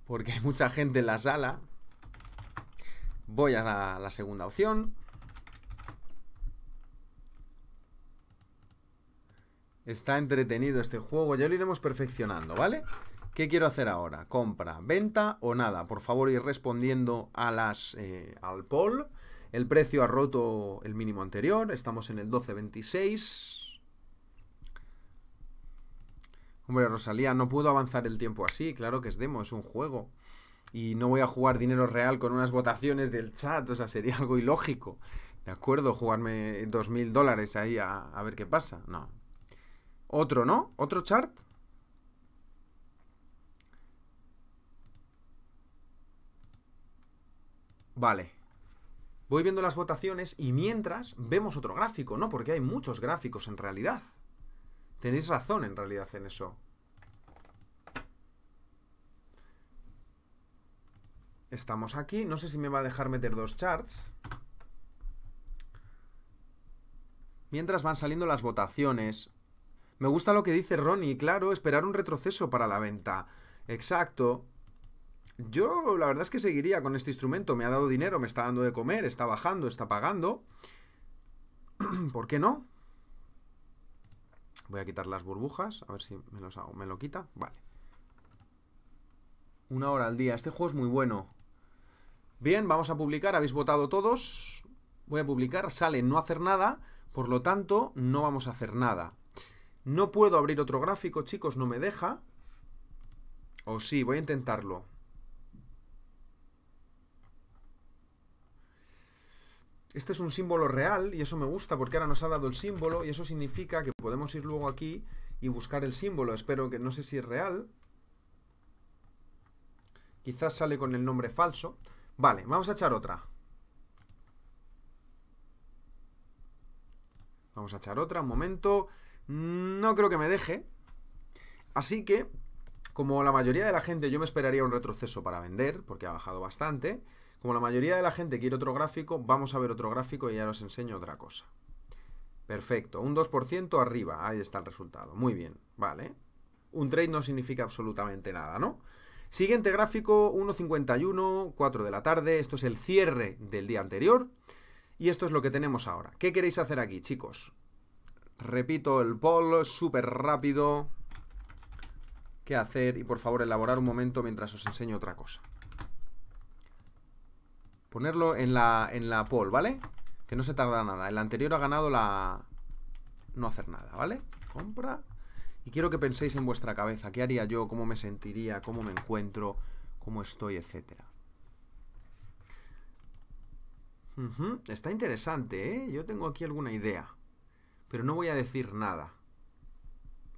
A: Porque hay mucha gente en la sala. Voy a la, segunda opción. Está entretenido este juego. Ya lo iremos perfeccionando, ¿vale? vale ¿Qué quiero hacer ahora? ¿Compra, venta o nada? Por favor, ir respondiendo a las, eh, al poll. El precio ha roto el mínimo anterior. Estamos en el 12.26. Hombre, Rosalía, no puedo avanzar el tiempo así. Claro que es demo, es un juego. Y no voy a jugar dinero real con unas votaciones del chat. O sea, sería algo ilógico. ¿De acuerdo? Jugarme 2.000 dólares ahí a, a ver qué pasa. No. Otro, ¿no? ¿Otro chart? Vale. Voy viendo las votaciones y mientras vemos otro gráfico, ¿no? Porque hay muchos gráficos en realidad. Tenéis razón en realidad en eso. Estamos aquí. No sé si me va a dejar meter dos charts. Mientras van saliendo las votaciones. Me gusta lo que dice Ronnie, claro, esperar un retroceso para la venta. Exacto. Yo la verdad es que seguiría con este instrumento. Me ha dado dinero, me está dando de comer, está bajando, está pagando. ¿Por qué no? Voy a quitar las burbujas, a ver si me, lo quita. Vale. Una hora al día. Este juego es muy bueno. Bien, vamos a publicar. Habéis votado todos. Voy a publicar. Sale no hacer nada. Por lo tanto, no vamos a hacer nada. No puedo abrir otro gráfico, chicos. No me deja. O sí, voy a intentarlo. Este es un símbolo real y eso me gusta porque ahora nos ha dado el símbolo y eso significa que podemos ir luego aquí y buscar el símbolo. Espero que no sé si es real. Quizás sale con el nombre falso. Vale, vamos a echar otra. Vamos a echar otra, un momento. Mm, no creo que me deje. Así que, como la mayoría de la gente, yo me esperaría un retroceso para vender, porque ha bajado bastante. Como la mayoría de la gente quiere otro gráfico, vamos a ver otro gráfico y ya os enseño otra cosa. Perfecto, un 2% arriba, ahí está el resultado. Muy bien, vale. Un trade no significa absolutamente nada, ¿no? Siguiente gráfico, 1.51, 4 de la tarde, esto es el cierre del día anterior y esto es lo que tenemos ahora. ¿Qué queréis hacer aquí, chicos? Repito el poll, súper rápido. ¿Qué hacer? Y por favor, elaborar un momento mientras os enseño otra cosa. Ponerlo en la, en la poll, ¿vale? Que no se tarda nada. El anterior ha ganado la... No hacer nada, ¿vale? Compra. Y quiero que penséis en vuestra cabeza. ¿Qué haría yo? ¿Cómo me sentiría? ¿Cómo me encuentro? ¿Cómo estoy? Etcétera. Está interesante, ¿eh? Yo tengo aquí alguna idea. Pero no voy a decir nada.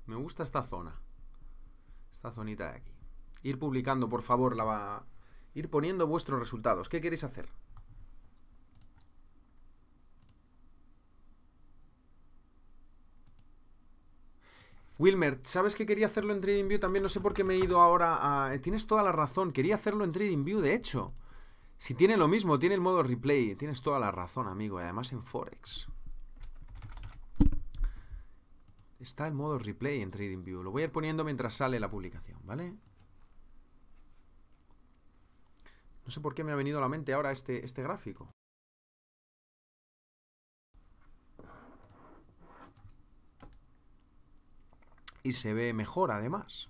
A: Me gusta esta zona. Esta zonita de aquí. Ir publicando, por favor, la, ir poniendo vuestros resultados. ¿Qué queréis hacer? Wilmer, ¿sabes que quería hacerlo en TradingView? También no sé por qué me he ido ahora a... Tienes toda la razón, quería hacerlo en TradingView, de hecho. Si tiene lo mismo, tiene el modo replay. Tienes toda la razón, amigo. Y además en Forex. Está el modo replay en TradingView. Lo voy a ir poniendo mientras sale la publicación, ¿vale? No sé por qué me ha venido a la mente ahora este, este gráfico. Y se ve mejor además.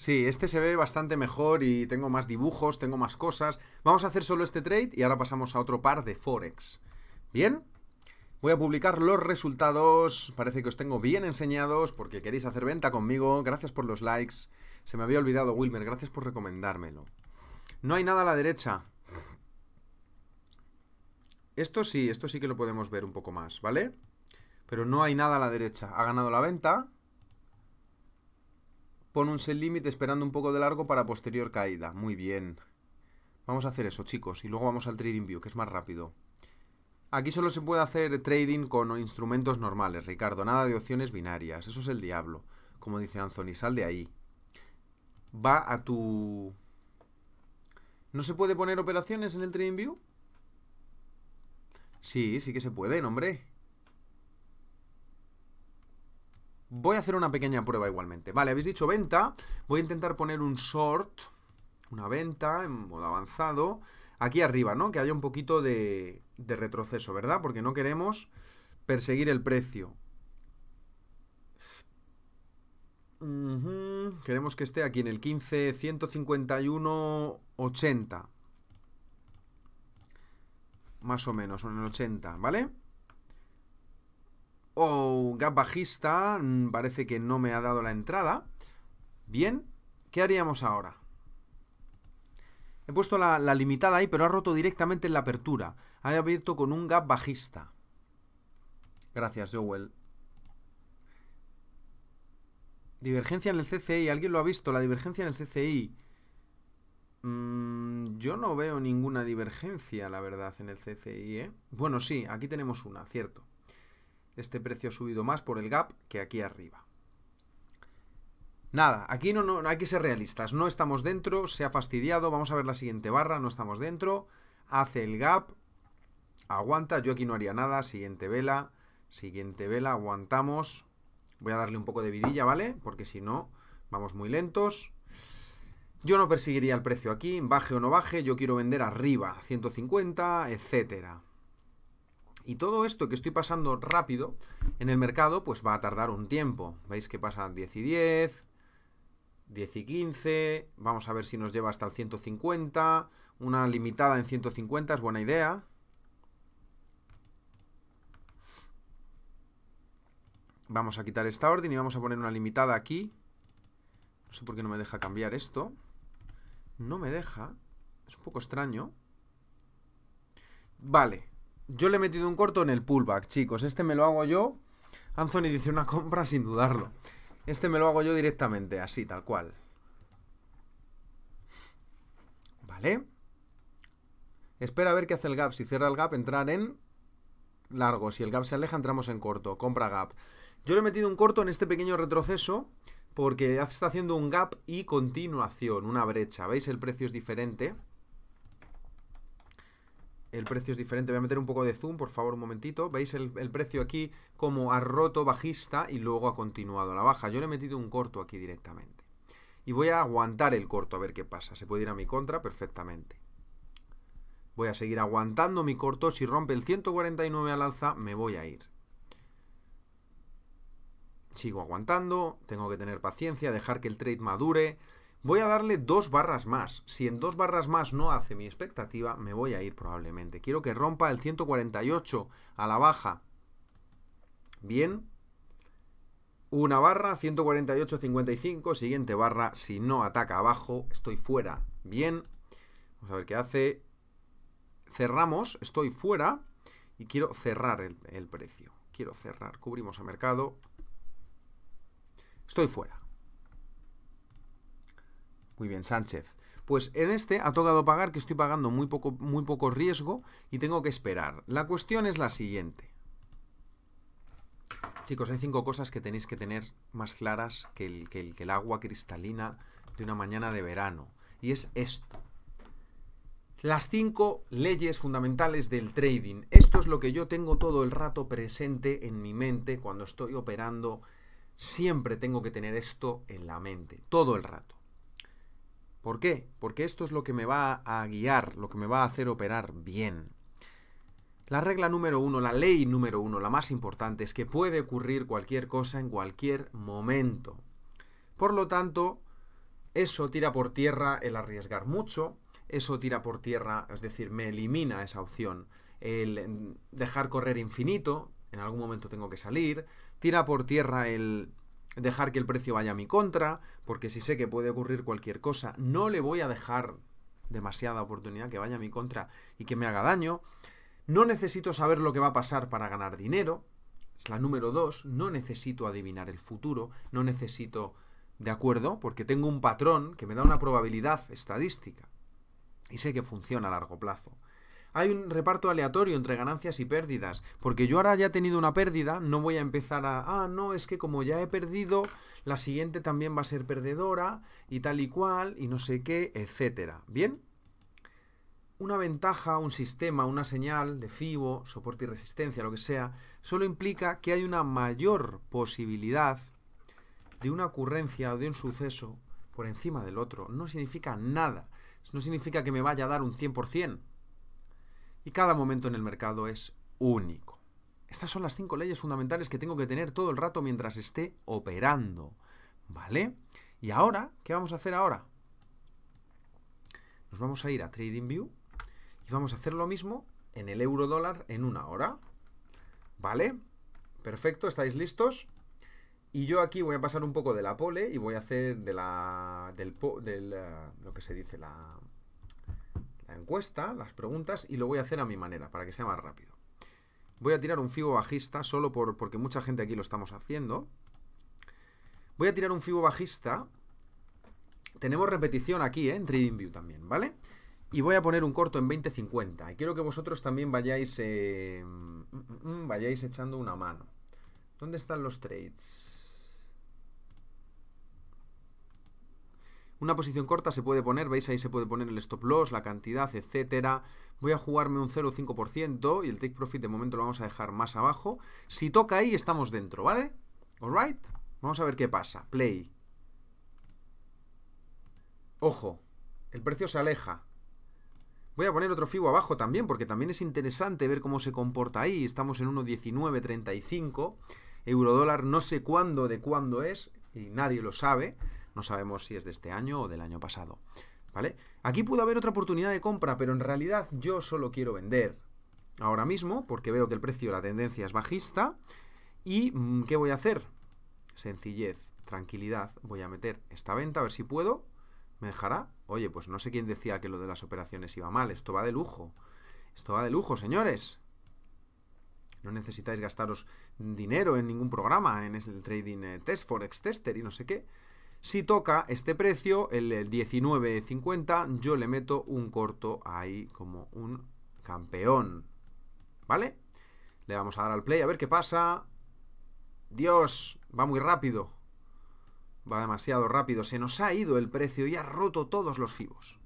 A: Sí, este se ve bastante mejor y tengo más dibujos, tengo más cosas. Vamos a hacer solo este trade y ahora pasamos a otro par de Forex. ¿Bien? Voy a publicar los resultados, parece que os tengo bien enseñados porque queréis hacer venta conmigo. Gracias por los likes. Se me había olvidado, Wilmer, gracias por recomendármelo. No hay nada a la derecha. Esto sí, esto sí que lo podemos ver un poco más, ¿vale? Pero no hay nada a la derecha. Ha ganado la venta, Pon un sell límite esperando un poco de largo para posterior caída. Muy bien. Vamos a hacer eso, chicos. Y luego vamos al trading view, que es más rápido. Aquí solo se puede hacer trading con instrumentos normales, Ricardo. Nada de opciones binarias. Eso es el diablo. Como dice Anthony, sal de ahí. Va a tu... ¿No se puede poner operaciones en el trading view? Sí, sí que se pueden, hombre. Voy a hacer una pequeña prueba igualmente. Vale, habéis dicho venta. Voy a intentar poner un short, una venta en modo avanzado. Aquí arriba, ¿no? Que haya un poquito de, retroceso, ¿verdad? Porque no queremos perseguir el precio. Queremos que esté aquí en el 15, 151, 80. Más o menos, en el 80, ¿vale? Oh, gap bajista, mm, parece que no me ha dado la entrada. Bien, ¿qué haríamos ahora? He puesto la, limitada ahí, pero ha roto directamente en la apertura. Ha abierto con un gap bajista. Gracias, Joel. Divergencia en el CCI. ¿Alguien lo ha visto? La divergencia en el CCI. Mm, yo no veo ninguna divergencia, la verdad, en el CCI, ¿eh? Bueno, sí, aquí tenemos una, cierto. Este precio ha subido más por el gap que aquí arriba. Nada, aquí no, no, hay que ser realistas. No estamos dentro, se ha fastidiado. Vamos a ver la siguiente barra, no estamos dentro. Hace el gap, aguanta. Yo aquí no haría nada. Siguiente vela, siguiente vela, aguantamos. Voy a darle un poco de vidilla, ¿vale? Porque si no, vamos muy lentos. Yo no perseguiría el precio aquí, baje o no baje. Yo quiero vender arriba, 150, etcétera. Y todo esto que estoy pasando rápido en el mercado, pues va a tardar un tiempo. ¿Veis que pasa 10 y 10, 10 y 15, vamos a ver si nos lleva hasta el 150, una limitada en 150 es buena idea. Vamos a quitar esta orden y vamos a poner una limitada aquí. No sé por qué no me deja cambiar esto. No me deja. Es un poco extraño. Vale, yo le he metido un corto en el pullback, chicos. Este me lo hago yo. Anthony dice una compra sin dudarlo. Este me lo hago yo directamente, así, tal cual. Vale. Espera a ver qué hace el gap. Si cierra el gap, entrar en largo. Si el gap se aleja, entramos en corto. Compra gap. Yo le he metido un corto en este pequeño retroceso porque está haciendo un gap y continuación, una brecha. ¿Veis? El precio es diferente el precio es diferente. Voy a meter un poco de zoom, por favor, un momentito. Veis el, precio aquí como ha roto bajista y luego ha continuado la baja. Yo le he metido un corto aquí directamente. Y voy a aguantar el corto a ver qué pasa. Se puede ir a mi contra perfectamente. Voy a seguir aguantando mi corto. Si rompe el 149 al alza, me voy a ir. Sigo aguantando. Tengo que tener paciencia, dejar que el trade madure. Voy a darle dos barras más. Si en dos barras más no hace mi expectativa, me voy a ir probablemente. Quiero que rompa el 148 a la baja. Bien. Una barra, 148.55. Siguiente barra, si no ataca abajo, estoy fuera. Bien. Vamos a ver qué hace. Cerramos, estoy fuera. Y quiero cerrar el, precio. Quiero cerrar. Cubrimos a mercado. Estoy fuera. Muy bien, Sánchez. Pues en este ha tocado pagar que estoy pagando muy poco, muy poco riesgo y tengo que esperar. La cuestión es la siguiente. Chicos, hay cinco cosas que tenéis que tener más claras que el, que el, que el agua cristalina de una mañana de verano. Y es esto. Las cinco leyes fundamentales del trading. Esto es lo que yo tengo todo el rato presente en mi mente cuando estoy operando. Siempre tengo que tener esto en la mente, todo el rato. ¿Por qué? Porque esto es lo que me va a guiar, lo que me va a hacer operar bien. La regla número uno, la ley número uno, la más importante, es que puede ocurrir cualquier cosa en cualquier momento. Por lo tanto, eso tira por tierra el arriesgar mucho, eso tira por tierra, es decir, me elimina esa opción. El dejar correr infinito, en algún momento tengo que salir, tira por tierra el dejar que el precio vaya a mi contra, porque si sé que puede ocurrir cualquier cosa, no le voy a dejar demasiada oportunidad que vaya a mi contra y que me haga daño. No necesito saber lo que va a pasar para ganar dinero. Es la número dos. No necesito adivinar el futuro. No necesito, de acuerdo, porque tengo un patrón que me da una probabilidad estadística. Y sé que funciona a largo plazo hay un reparto aleatorio entre ganancias y pérdidas. Porque yo ahora ya he tenido una pérdida, no voy a empezar a, ah, no, es que como ya he perdido, la siguiente también va a ser perdedora y tal y cual y no sé qué, etcétera. ¿Bien? Una ventaja, un sistema, una señal de FIBO, soporte y resistencia, lo que sea, solo implica que hay una mayor posibilidad de una ocurrencia, de un suceso por encima del otro. No significa nada. No significa que me vaya a dar un 100% cada momento en el mercado es único. Estas son las cinco leyes fundamentales que tengo que tener todo el rato mientras esté operando. ¿Vale? Y ahora, ¿qué vamos a hacer ahora? Nos vamos a ir a TradingView y vamos a hacer lo mismo en el euro dólar en una hora. ¿Vale? Perfecto, ¿estáis listos? Y yo aquí voy a pasar un poco de la pole y voy a hacer de la. del. del eh, lo que se dice, la encuesta, las preguntas, y lo voy a hacer a mi manera, para que sea más rápido. Voy a tirar un fibo bajista, solo por, porque mucha gente aquí lo estamos haciendo. Voy a tirar un fibo bajista. Tenemos repetición aquí, ¿eh? en en view también, ¿vale? Y voy a poner un corto en 20.50. Y quiero que vosotros también vayáis, eh, mm, mm, mm, vayáis echando una mano. ¿Dónde están los trades? Una posición corta se puede poner, veis ahí se puede poner el stop loss, la cantidad, etcétera. Voy a jugarme un 0,5% y el take profit de momento lo vamos a dejar más abajo. Si toca ahí estamos dentro, ¿vale? right... vamos a ver qué pasa. Play. Ojo, el precio se aleja. Voy a poner otro FIBO abajo también, porque también es interesante ver cómo se comporta ahí. Estamos en 1.1935. Eurodólar no sé cuándo, de cuándo es, y nadie lo sabe. No sabemos si es de este año o del año pasado. ¿Vale? Aquí pudo haber otra oportunidad de compra, pero en realidad yo solo quiero vender ahora mismo porque veo que el precio, la tendencia es bajista. ¿Y mm, qué voy a hacer? Sencillez, tranquilidad. Voy a meter esta venta a ver si puedo. ¿Me dejará? Oye, pues no sé quién decía que lo de las operaciones iba mal. Esto va de lujo. Esto va de lujo, señores. No necesitáis gastaros dinero en ningún programa, en el trading eh, test, forex tester y no sé qué. Si toca este precio, el 19.50, yo le meto un corto ahí como un campeón. ¿Vale? Le vamos a dar al play a ver qué pasa. Dios, va muy rápido. Va demasiado rápido. Se nos ha ido el precio y ha roto todos los fibos.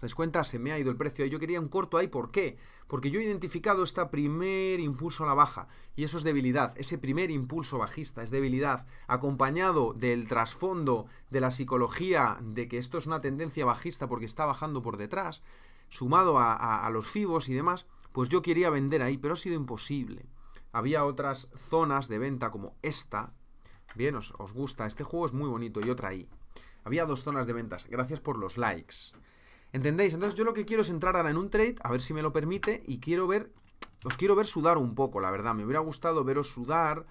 A: ¿Os dais cuenta? Se me ha ido el precio. Yo quería un corto ahí. ¿Por qué? Porque yo he identificado este primer impulso a la baja. Y eso es debilidad. Ese primer impulso bajista es debilidad. Acompañado del trasfondo de la psicología de que esto es una tendencia bajista porque está bajando por detrás. Sumado a, los fibos y demás. Pues yo quería vender ahí, pero ha sido imposible. Había otras zonas de venta como esta. Bien, os, gusta. Este juego es muy bonito. Y otra ahí. Había dos zonas de ventas. Gracias por los likes. ¿Entendéis? Entonces yo lo que quiero es entrar ahora en un trade, a ver si me lo permite, y quiero ver, os quiero ver sudar un poco, la verdad. Me hubiera gustado veros sudar,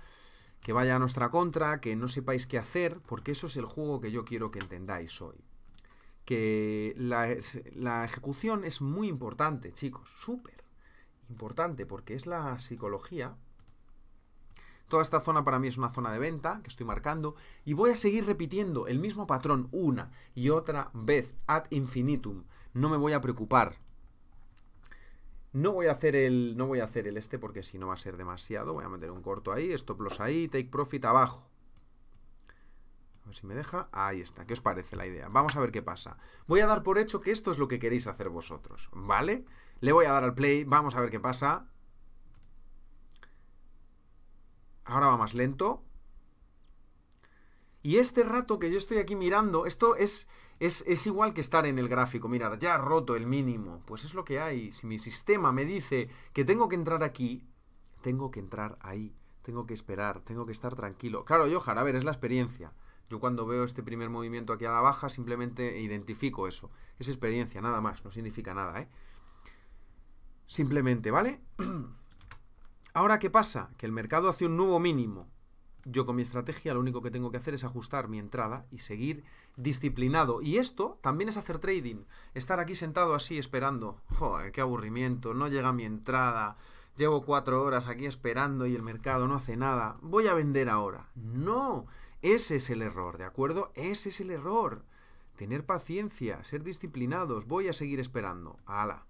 A: que vaya a nuestra contra, que no sepáis qué hacer, porque eso es el juego que yo quiero que entendáis hoy. Que la, la ejecución es muy importante, chicos, súper importante, porque es la psicología Toda esta zona para mí es una zona de venta que estoy marcando y voy a seguir repitiendo el mismo patrón una y otra vez ad infinitum. No me voy a preocupar. No voy a hacer el no voy a hacer el este porque si no va a ser demasiado, voy a meter un corto ahí, stop loss ahí, take profit abajo. A ver si me deja. Ahí está. ¿Qué os parece la idea? Vamos a ver qué pasa. Voy a dar por hecho que esto es lo que queréis hacer vosotros, ¿vale? Le voy a dar al play, vamos a ver qué pasa. Ahora va más lento. Y este rato que yo estoy aquí mirando, esto es, es, igual que estar en el gráfico. Mirar, ya ha roto el mínimo. Pues es lo que hay. Si mi sistema me dice que tengo que entrar aquí, tengo que entrar ahí. Tengo que esperar, tengo que estar tranquilo. Claro, Johar, a ver, es la experiencia. Yo cuando veo este primer movimiento aquí a la baja, simplemente identifico eso. Es experiencia, nada más, no significa nada, ¿eh? Simplemente, ¿vale? Ahora, ¿qué pasa? Que el mercado hace un nuevo mínimo. Yo con mi estrategia lo único que tengo que hacer es ajustar mi entrada y seguir disciplinado. Y esto también es hacer trading. Estar aquí sentado así esperando. Joder, qué aburrimiento. No llega mi entrada. Llevo cuatro horas aquí esperando y el mercado no hace nada. Voy a vender ahora. No. Ese es el error, ¿de acuerdo? Ese es el error. Tener paciencia, ser disciplinados. Voy a seguir esperando. ¡Hala!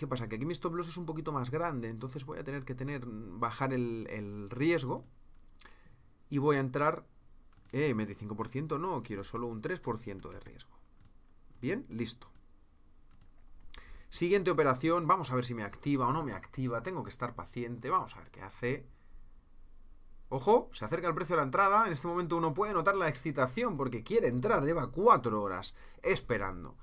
A: ¿Qué pasa? Que aquí mi stop loss es un poquito más grande, entonces voy a tener que tener bajar el, riesgo y voy a entrar... Eh, 5%, no, quiero solo un 3% de riesgo. Bien, listo. Siguiente operación, vamos a ver si me activa o no me activa, tengo que estar paciente, vamos a ver qué hace. Ojo, se acerca el precio de la entrada, en este momento uno puede notar la excitación porque quiere entrar, lleva cuatro horas esperando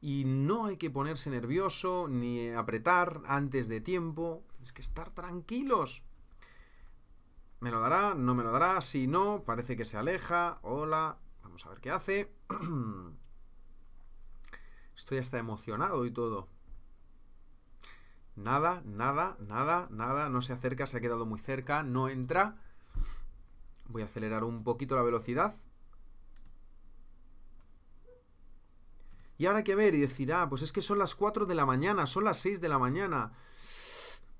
A: y no hay que ponerse nervioso ni apretar antes de tiempo. Es que estar tranquilos. ¿Me lo dará? ¿No me lo dará? Si no, parece que se aleja. Hola, vamos a ver qué hace. Estoy hasta emocionado y todo. Nada, nada, nada, nada. No se acerca, se ha quedado muy cerca, no entra. Voy a acelerar un poquito la velocidad. Y ahora hay que ver y decir, ah, pues es que son las 4 de la mañana, son las 6 de la mañana.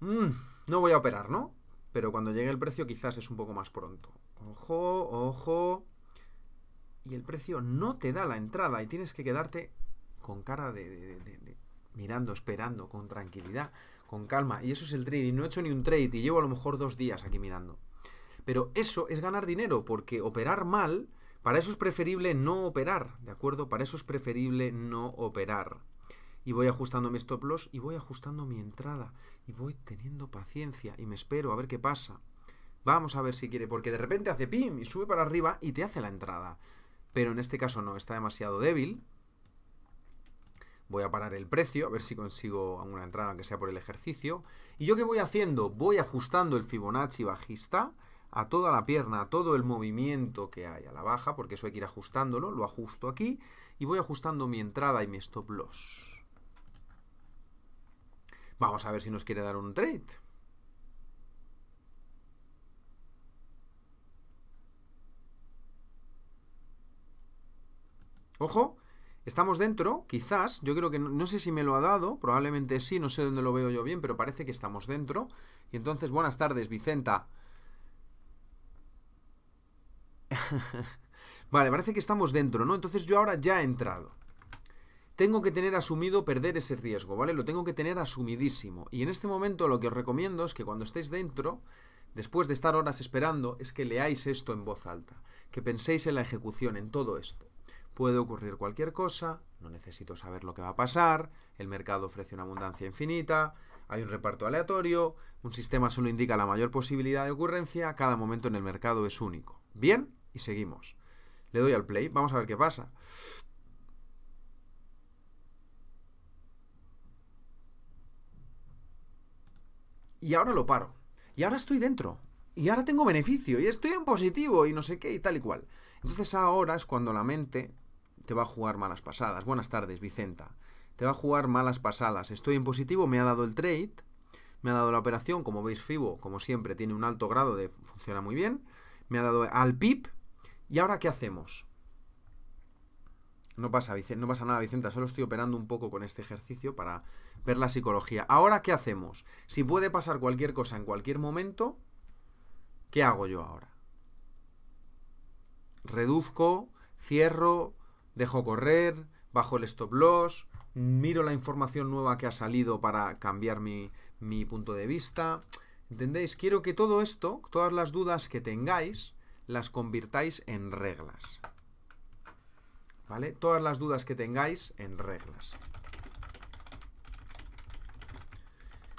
A: Mm, no voy a operar, ¿no? Pero cuando llegue el precio quizás es un poco más pronto. Ojo, ojo. Y el precio no te da la entrada y tienes que quedarte con cara de, mirando, esperando, con tranquilidad, con calma. Y eso es el trading. No he hecho ni un trade y llevo a lo mejor dos días aquí mirando. Pero eso es ganar dinero, porque operar mal para eso es preferible no operar, ¿de acuerdo? Para eso es preferible no operar. Y voy ajustando mi stop loss y voy ajustando mi entrada. Y voy teniendo paciencia y me espero a ver qué pasa. Vamos a ver si quiere, porque de repente hace pim y sube para arriba y te hace la entrada. Pero en este caso no, está demasiado débil. Voy a parar el precio, a ver si consigo una entrada, aunque sea por el ejercicio. ¿Y yo qué voy haciendo? Voy ajustando el Fibonacci bajista a toda la pierna, a todo el movimiento que hay a la baja, porque eso hay que ir ajustándolo, lo ajusto aquí y voy ajustando mi entrada y mi stop loss. Vamos a ver si nos quiere dar un trade. Ojo, estamos dentro, quizás, yo creo que no, no, sé si me lo ha dado, probablemente sí, no sé dónde lo veo yo bien, pero parece que estamos dentro. Y entonces, buenas tardes, Vicenta. vale, parece que estamos dentro, ¿no? Entonces yo ahora ya he entrado. Tengo que tener asumido perder ese riesgo, ¿vale? Lo tengo que tener asumidísimo. Y en este momento lo que os recomiendo es que cuando estéis dentro, después de estar horas esperando, es que leáis esto en voz alta, que penséis en la ejecución, en todo esto. Puede ocurrir cualquier cosa, no necesito saber lo que va a pasar, el mercado ofrece una abundancia infinita, hay un reparto aleatorio, un sistema solo indica la mayor posibilidad de ocurrencia, cada momento en el mercado es único. ¿Bien? seguimos. Le doy al play, vamos a ver qué pasa. Y ahora lo paro. Y ahora estoy dentro. Y ahora tengo beneficio. Y estoy en positivo y no sé qué y tal y cual. Entonces ahora es cuando la mente te va a jugar malas pasadas. Buenas tardes, Vicenta. Te va a jugar malas pasadas. Estoy en positivo, me ha dado el trade. Me ha dado la operación, como veis, FIBO, como siempre, tiene un alto grado de... funciona muy bien. Me ha dado al pip ¿Y ahora qué hacemos? No pasa, no pasa nada, Vicenta, solo estoy operando un poco con este ejercicio para ver la psicología. Ahora, ¿qué hacemos? Si puede pasar cualquier cosa en cualquier momento, ¿qué hago yo ahora? Reduzco, cierro, dejo correr, bajo el stop loss, miro la información nueva que ha salido para cambiar mi punto de vista. ¿Entendéis? Quiero que todo esto, todas las dudas que tengáis, las convirtáis en reglas. ¿Vale? Todas las dudas que tengáis en reglas.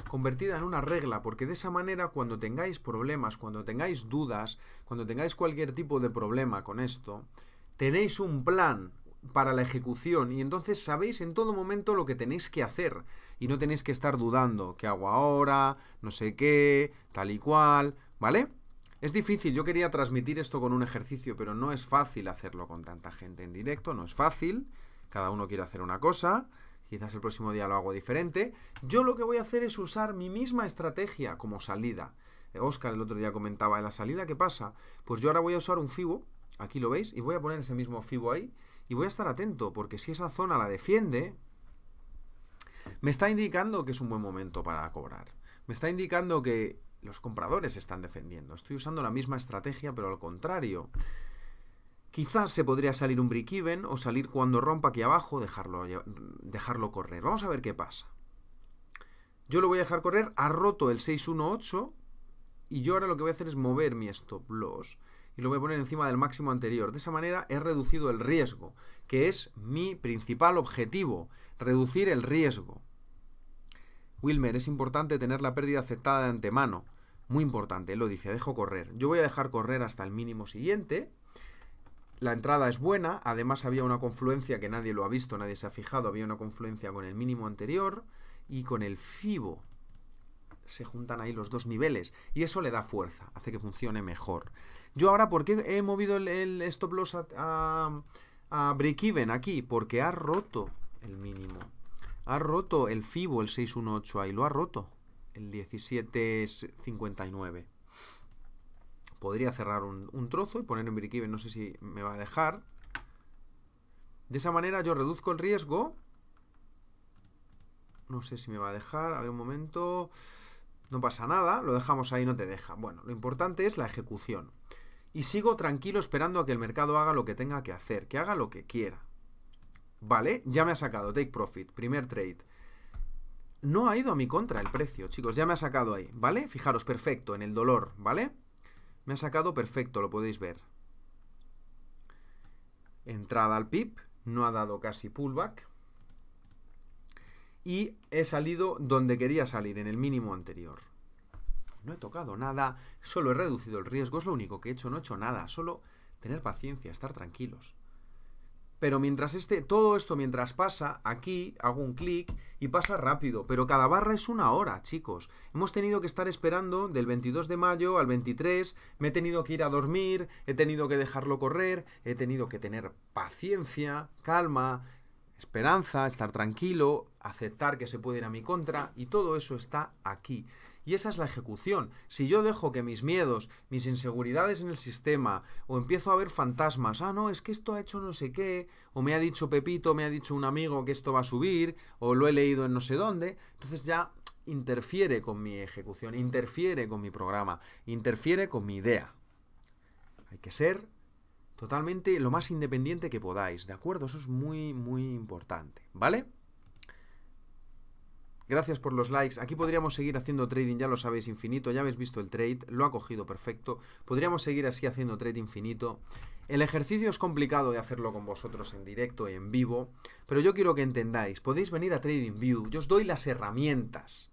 A: Convertida en una regla, porque de esa manera cuando tengáis problemas, cuando tengáis dudas, cuando tengáis cualquier tipo de problema con esto, tenéis un plan para la ejecución y entonces sabéis en todo momento lo que tenéis que hacer y no tenéis que estar dudando qué hago ahora, no sé qué, tal y cual, ¿vale? Es difícil, yo quería transmitir esto con un ejercicio, pero no es fácil hacerlo con tanta gente en directo, no es fácil. Cada uno quiere hacer una cosa, quizás el próximo día lo hago diferente. Yo lo que voy a hacer es usar mi misma estrategia como salida. Oscar eh, el otro día comentaba, en la salida, ¿qué pasa? Pues yo ahora voy a usar un FIBO, aquí lo veis, y voy a poner ese mismo FIBO ahí, y voy a estar atento, porque si esa zona la defiende, me está indicando que es un buen momento para cobrar. Me está indicando que los compradores están defendiendo. Estoy usando la misma estrategia, pero al contrario. Quizás se podría salir un break-even o salir cuando rompa aquí abajo, dejarlo, dejarlo correr. Vamos a ver qué pasa. Yo lo voy a dejar correr, ha roto el 618 y yo ahora lo que voy a hacer es mover mi stop loss y lo voy a poner encima del máximo anterior. De esa manera he reducido el riesgo, que es mi principal objetivo, reducir el riesgo. Wilmer, es importante tener la pérdida aceptada de antemano. Muy importante, él lo dice, dejo correr. Yo voy a dejar correr hasta el mínimo siguiente. La entrada es buena, además había una confluencia que nadie lo ha visto, nadie se ha fijado, había una confluencia con el mínimo anterior y con el FIBO. Se juntan ahí los dos niveles y eso le da fuerza, hace que funcione mejor. Yo ahora, ¿por qué he movido el, stop loss a, a break-even aquí? Porque ha roto el mínimo. Ha roto el FIBO el 618 ahí, lo ha roto. El 1759. Podría cerrar un, trozo y poner en breakeven, no sé si me va a dejar. De esa manera yo reduzco el riesgo. No sé si me va a dejar, a ver un momento. No pasa nada, lo dejamos ahí, no te deja. Bueno, lo importante es la ejecución. Y sigo tranquilo esperando a que el mercado haga lo que tenga que hacer, que haga lo que quiera. Vale, ya me ha sacado, take profit, primer trade. No ha ido a mi contra el precio, chicos, ya me ha sacado ahí, ¿vale? Fijaros, perfecto, en el dolor, ¿vale? Me ha sacado perfecto, lo podéis ver. Entrada al pip, no ha dado casi pullback. Y he salido donde quería salir, en el mínimo anterior. No he tocado nada, solo he reducido el riesgo, es lo único que he hecho, no he hecho nada, solo tener paciencia, estar tranquilos. Pero mientras este, todo esto mientras pasa, aquí hago un clic y pasa rápido, pero cada barra es una hora, chicos. Hemos tenido que estar esperando del 22 de mayo al 23, me he tenido que ir a dormir, he tenido que dejarlo correr, he tenido que tener paciencia, calma, esperanza, estar tranquilo, aceptar que se puede ir a mi contra y todo eso está aquí. Y esa es la ejecución. Si yo dejo que mis miedos, mis inseguridades en el sistema, o empiezo a ver fantasmas, ah, no, es que esto ha hecho no sé qué, o me ha dicho Pepito, me ha dicho un amigo que esto va a subir, o lo he leído en no sé dónde, entonces ya interfiere con mi ejecución, interfiere con mi programa, interfiere con mi idea. Hay que ser totalmente lo más independiente que podáis, ¿de acuerdo? Eso es muy, muy importante, ¿vale? Gracias por los likes. Aquí podríamos seguir haciendo trading, ya lo sabéis, infinito. Ya habéis visto el trade, lo ha cogido perfecto. Podríamos seguir así haciendo trade infinito. El ejercicio es complicado de hacerlo con vosotros en directo y en vivo, pero yo quiero que entendáis, podéis venir a TradingView, yo os doy las herramientas.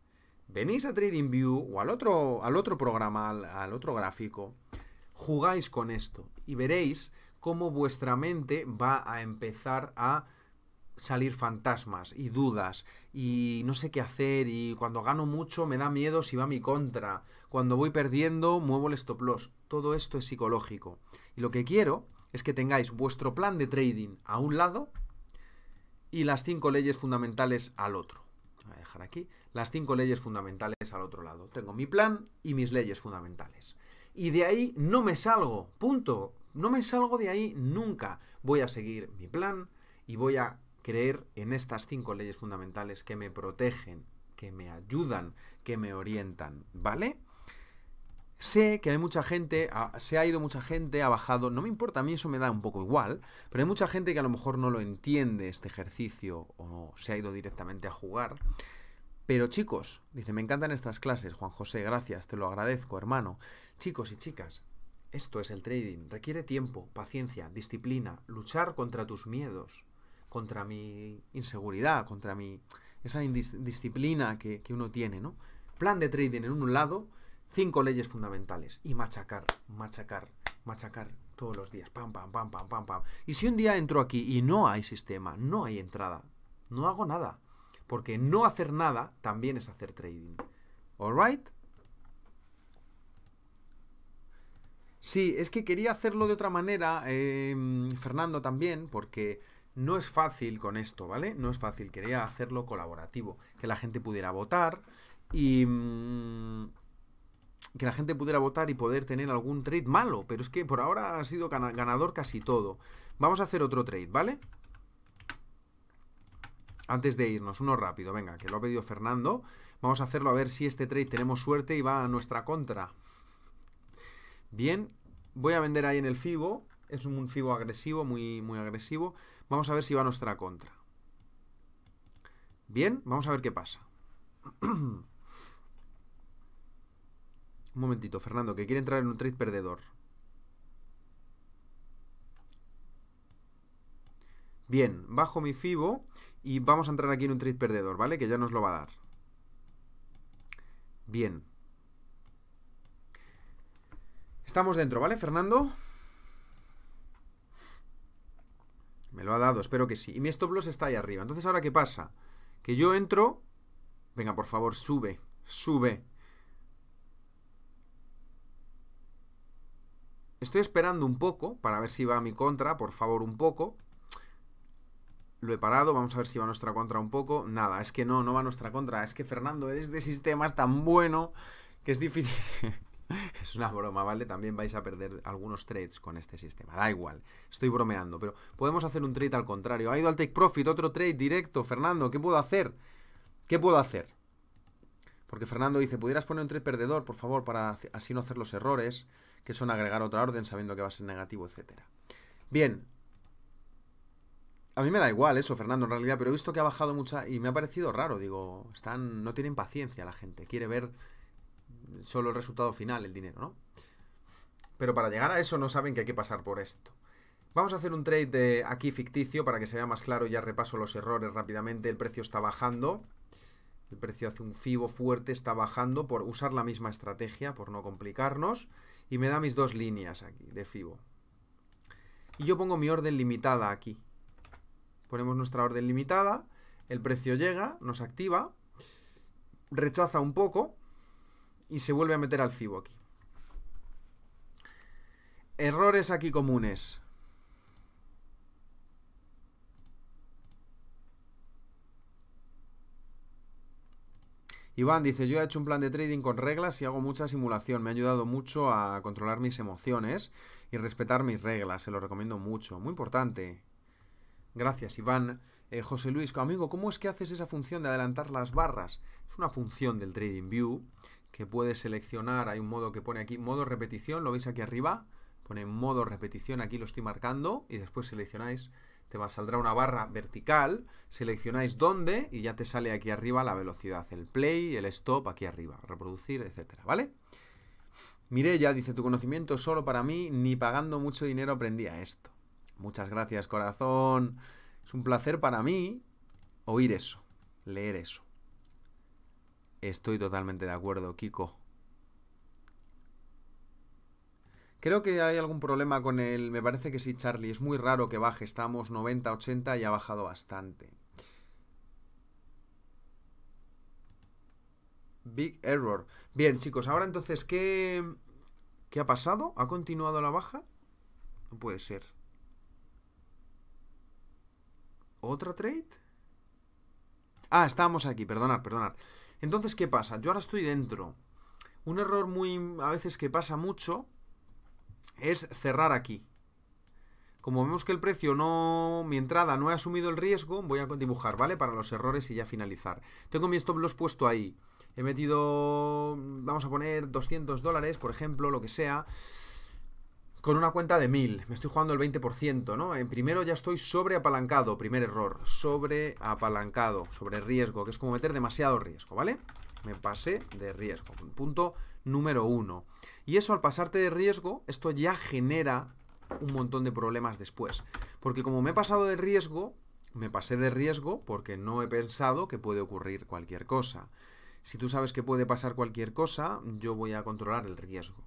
A: Venís a TradingView o al otro, al otro programa, al otro gráfico, jugáis con esto y veréis cómo vuestra mente va a empezar a salir fantasmas y dudas y no sé qué hacer y cuando gano mucho me da miedo si va a mi contra. Cuando voy perdiendo muevo el stop loss. Todo esto es psicológico. Y lo que quiero es que tengáis vuestro plan de trading a un lado y las cinco leyes fundamentales al otro. Voy a dejar aquí las cinco leyes fundamentales al otro lado. Tengo mi plan y mis leyes fundamentales. Y de ahí no me salgo, punto. No me salgo de ahí nunca. Voy a seguir mi plan y voy a creer en estas cinco leyes fundamentales que me protegen, que me ayudan, que me orientan, ¿vale? Sé que hay mucha gente, se ha ido mucha gente, ha bajado, no me importa, a mí eso me da un poco igual, pero hay mucha gente que a lo mejor no lo entiende este ejercicio o se ha ido directamente a jugar. Pero chicos, dice, me encantan estas clases, Juan José, gracias, te lo agradezco, hermano. Chicos y chicas, esto es el trading, requiere tiempo, paciencia, disciplina, luchar contra tus miedos contra mi inseguridad, contra mi, esa indisciplina que, uno tiene, ¿no? Plan de trading en un lado, cinco leyes fundamentales y machacar, machacar, machacar todos los días. Pam, pam, pam, pam, pam, pam. Y si un día entro aquí y no hay sistema, no hay entrada, no hago nada. Porque no hacer nada también es hacer trading. ¿All right? Sí, es que quería hacerlo de otra manera, em, Fernando también, porque no es fácil con esto, ¿vale? No es fácil. Quería hacerlo colaborativo, que la gente pudiera votar y... Mm, que la gente pudiera votar y poder tener algún trade malo, pero es que por ahora ha sido ganador casi todo. Vamos a hacer otro trade, ¿vale? Antes de irnos, uno rápido, venga, que lo ha pedido Fernando. Vamos a hacerlo a ver si este trade tenemos suerte y va a nuestra contra. Bien, voy a vender ahí en el FIBO. Es un FIBO agresivo, muy, muy agresivo. Vamos a ver si va a nuestra contra. Bien, vamos a ver qué pasa. Un momentito, Fernando, que quiere entrar en un trade perdedor. Bien, bajo mi FIBO y vamos a entrar aquí en un trade perdedor, ¿vale? Que ya nos lo va a dar. Bien. Estamos dentro, ¿vale, Fernando? Me lo ha dado, espero que sí. Y mi stop loss está ahí arriba. Entonces, ¿ahora qué pasa? Que yo entro... Venga, por favor, sube, sube. Estoy esperando un poco para ver si va a mi contra, por favor, un poco. Lo he parado, vamos a ver si va a nuestra contra un poco. Nada, es que no, no va a nuestra contra. Es que Fernando, eres de sistemas tan bueno que es difícil... es una broma, ¿vale? También vais a perder algunos trades con este sistema. Da igual, estoy bromeando, pero podemos hacer un trade al contrario. Ha ido al take profit, otro trade directo. Fernando, ¿qué puedo hacer? ¿Qué puedo hacer? Porque Fernando dice, ¿pudieras poner un trade perdedor, por favor, para así no hacer los errores que son agregar otra orden sabiendo que va a ser negativo, etcétera? Bien. A mí me da igual eso, Fernando, en realidad, pero he visto que ha bajado mucha y me ha parecido raro. Digo, están, no tienen paciencia la gente. Quiere ver solo el resultado final, el dinero, ¿no? Pero para llegar a eso no saben que hay que pasar por esto. Vamos a hacer un trade de aquí ficticio para que se vea más claro. Ya repaso los errores rápidamente. El precio está bajando. El precio hace un fibo fuerte, está bajando por usar la misma estrategia, por no complicarnos. Y me da mis dos líneas aquí de fibo. Y yo pongo mi orden limitada aquí. Ponemos nuestra orden limitada. El precio llega, nos activa. Rechaza un poco y se vuelve a meter al FIBO aquí. Errores aquí comunes. Iván dice, yo he hecho un plan de trading con reglas y hago mucha simulación. Me ha ayudado mucho a controlar mis emociones y respetar mis reglas. Se lo recomiendo mucho. Muy importante. Gracias, Iván. Eh, José Luis, amigo, ¿cómo es que haces esa función de adelantar las barras? Es una función del trading view que puedes seleccionar. Hay un modo que pone aquí modo repetición, lo veis aquí arriba. Pone modo repetición, aquí lo estoy marcando y después seleccionáis, te va, saldrá una barra vertical, seleccionáis dónde y ya te sale aquí arriba la velocidad, el play, el stop aquí arriba, reproducir, etcétera, ¿vale? ya dice, tu conocimiento solo para mí, ni pagando mucho dinero aprendí a esto. Muchas gracias, corazón. Es un placer para mí oír eso, leer eso. Estoy totalmente de acuerdo, Kiko. Creo que hay algún problema con él. Me parece que sí, Charlie. Es muy raro que baje. Estamos 90, 80 y ha bajado bastante. Big error. Bien, chicos, ahora entonces, ¿qué, ¿qué ha pasado? ¿Ha continuado la baja? No puede ser. ¿Otra trade? Ah, estábamos aquí, perdonad, perdonad. Entonces, ¿qué pasa? Yo ahora estoy dentro. Un error muy a veces que pasa mucho es cerrar aquí. Como vemos que el precio no, mi entrada no he asumido el riesgo, voy a dibujar, ¿vale? Para los errores y ya finalizar. Tengo mi stop loss puesto ahí. He metido, vamos a poner 200 dólares, por ejemplo, lo que sea con una cuenta de 1000, me estoy jugando el 20%, ¿no? En primero ya estoy sobreapalancado, primer error, sobreapalancado, sobre riesgo, que es como meter demasiado riesgo, ¿vale? Me pasé de riesgo, punto número uno. Y eso al pasarte de riesgo, esto ya genera un montón de problemas después. Porque como me he pasado de riesgo, me pasé de riesgo porque no he pensado que puede ocurrir cualquier cosa. Si tú sabes que puede pasar cualquier cosa, yo voy a controlar el riesgo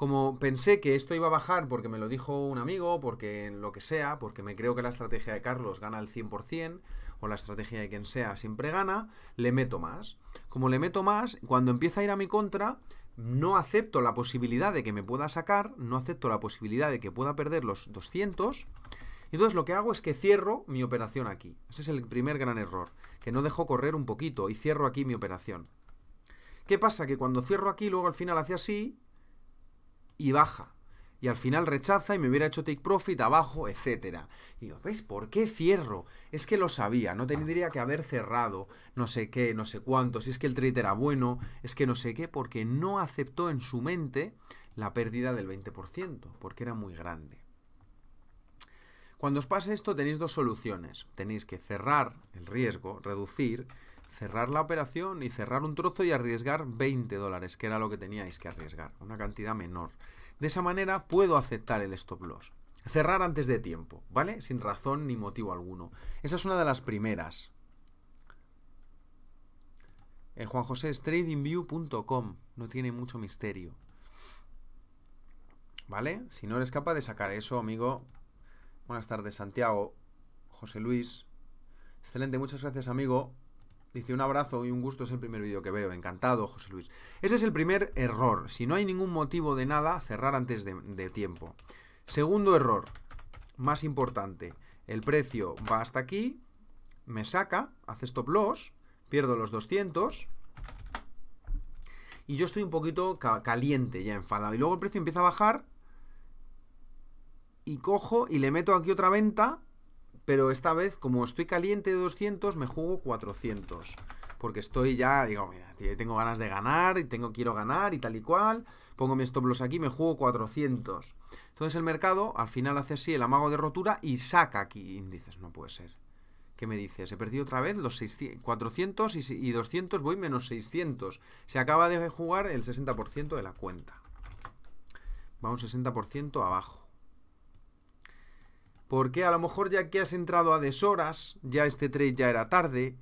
A: como pensé que esto iba a bajar porque me lo dijo un amigo, porque lo que sea, porque me creo que la estrategia de Carlos gana el 100%, o la estrategia de quien sea siempre gana, le meto más. Como le meto más, cuando empieza a ir a mi contra, no acepto la posibilidad de que me pueda sacar, no acepto la posibilidad de que pueda perder los 200. Y entonces lo que hago es que cierro mi operación aquí. Ese es el primer gran error, que no dejo correr un poquito y cierro aquí mi operación. ¿Qué pasa? Que cuando cierro aquí, luego al final hace así y baja. Y al final rechaza y me hubiera hecho take profit abajo, etcétera Y digo, ¿Por qué cierro? Es que lo sabía, no tendría que haber cerrado, no sé qué, no sé cuánto, si es que el trade era bueno, es que no sé qué, porque no aceptó en su mente la pérdida del 20%, porque era muy grande. Cuando os pase esto tenéis dos soluciones. Tenéis que cerrar el riesgo, reducir, cerrar la operación y cerrar un trozo y arriesgar 20 dólares, que era lo que teníais que arriesgar, una cantidad menor. De esa manera puedo aceptar el stop loss. Cerrar antes de tiempo, ¿vale? Sin razón ni motivo alguno. Esa es una de las primeras. En eh, Juan tradingview.com. No tiene mucho misterio. ¿Vale? Si no eres capaz de sacar eso, amigo. Buenas tardes, Santiago. José Luis. Excelente, muchas gracias, amigo. Dice, un abrazo y un gusto es el primer vídeo que veo. Encantado, José Luis. Ese es el primer error. Si no hay ningún motivo de nada, cerrar antes de, tiempo. Segundo error, más importante. El precio va hasta aquí, me saca, hace stop loss, pierdo los 200. Y yo estoy un poquito caliente, ya enfadado. Y luego el precio empieza a bajar. Y cojo y le meto aquí otra venta pero esta vez, como estoy caliente de 200, me juego 400. Porque estoy ya, digo, mira, tengo ganas de ganar y tengo, quiero ganar y tal y cual. Pongo mi stop loss aquí, me juego 400. Entonces el mercado al final hace así el amago de rotura y saca aquí índices. No puede ser. ¿Qué me dices? He perdido otra vez los 400 y, y 200, voy menos 600. Se acaba de jugar el 60% de la cuenta. Va un 60% abajo. Porque a lo mejor ya que has entrado a deshoras, ya este trade ya era tarde,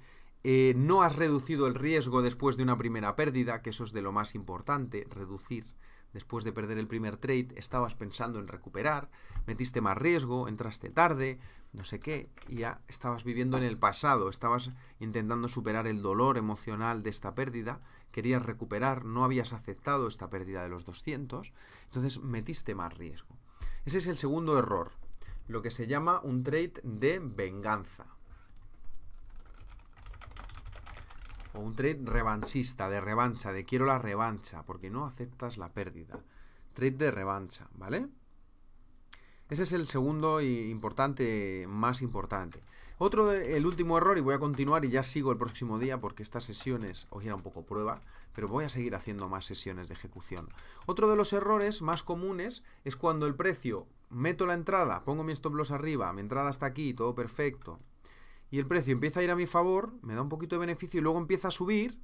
A: eh, no has reducido el riesgo después de una primera pérdida, que eso es de lo más importante, reducir. Después de perder el primer trade, estabas pensando en recuperar, metiste más riesgo, entraste tarde, no sé qué, ya estabas viviendo en el pasado, estabas intentando superar el dolor emocional de esta pérdida, querías recuperar, no habías aceptado esta pérdida de los 200, entonces metiste más riesgo. Ese es el segundo error, lo que se llama un trade de venganza. O un trade revanchista, de revancha, de quiero la revancha, porque no aceptas la pérdida. Trade de revancha, ¿vale? Ese es el segundo y importante, más importante. Otro, el último error, y voy a continuar y ya sigo el próximo día porque estas sesiones, hoy era un poco prueba, pero voy a seguir haciendo más sesiones de ejecución. Otro de los errores más comunes es cuando el precio, meto la entrada, pongo mis stop loss arriba, mi entrada está aquí, todo perfecto, y el precio empieza a ir a mi favor, me da un poquito de beneficio y luego empieza a subir,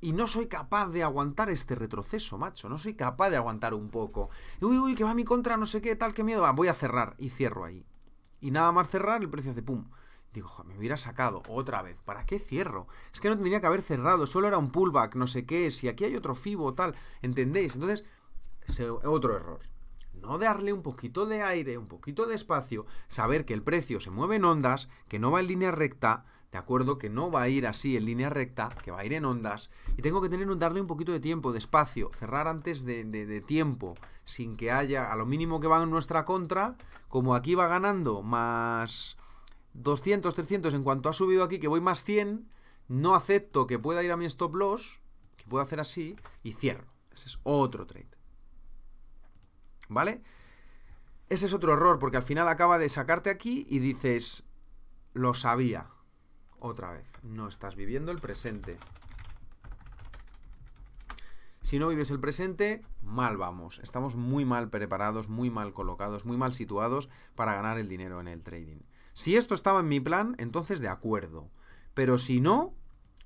A: y no soy capaz de aguantar este retroceso, macho. No soy capaz de aguantar un poco. Uy, uy, que va a mi contra, no sé qué, tal, qué miedo. Va, voy a cerrar y cierro ahí. Y nada más cerrar, el precio hace pum. Digo, me hubiera sacado otra vez. ¿Para qué cierro? Es que no tendría que haber cerrado, solo era un pullback, no sé qué, si aquí hay otro FIBO, tal. ¿Entendéis? Entonces, otro error. No darle un poquito de aire, un poquito de espacio, saber que el precio se mueve en ondas, que no va en línea recta, ¿de acuerdo? Que no va a ir así en línea recta, que va a ir en ondas. Y tengo que tener un, darle un poquito de tiempo, de espacio, cerrar antes de tiempo, sin que haya, a lo mínimo que va en nuestra contra, como aquí va ganando más 200, 300, en cuanto ha subido aquí, que voy más 100, no acepto que pueda ir a mi stop loss, que puedo hacer así, y cierro. Ese es otro trade. ¿Vale? Ese es otro error, porque al final acaba de sacarte aquí y dices, lo sabía. Otra vez, no estás viviendo el presente. Si no vives el presente, mal vamos. Estamos muy mal preparados, muy mal colocados, muy mal situados para ganar el dinero en el trading. Si esto estaba en mi plan, entonces de acuerdo. Pero si no,